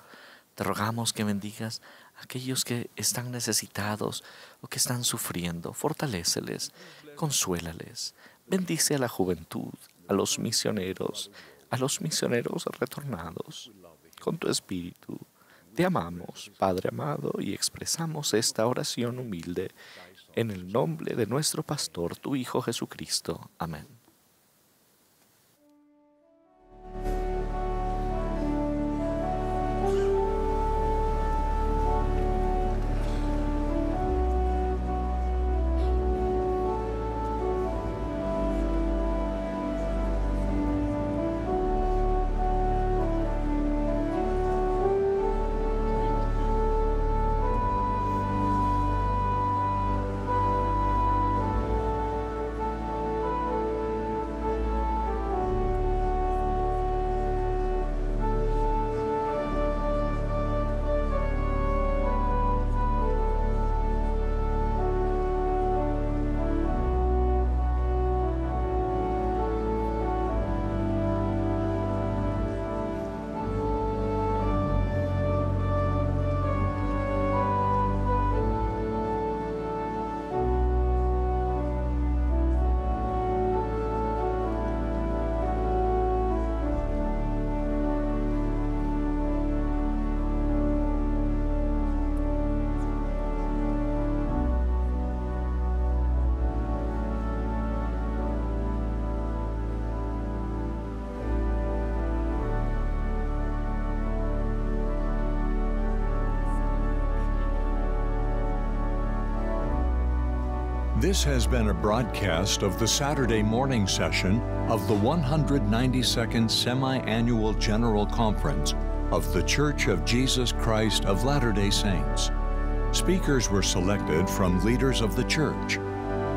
Te rogamos que bendigas aquellos que están necesitados o que están sufriendo. Fortaléceles, consuélales, bendice a la juventud, a los misioneros, a los misioneros retornados con tu espíritu. Te amamos, Padre amado, y expresamos esta oración humilde en el nombre de nuestro pastor, tu Hijo Jesucristo. Amén. This has been a broadcast of the Saturday morning session of the 192nd Semi Annual General Conference of The Church of Jesus Christ of Latter day Saints. Speakers were selected from leaders of the church.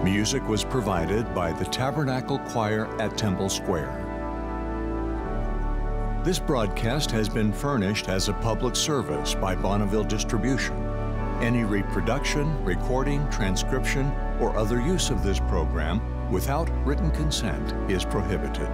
Music was provided by the Tabernacle Choir at Temple Square. This broadcast has been furnished as a public service by Bonneville Distribution. Any reproduction, recording, transcription, or other use of this program without written consent is prohibited.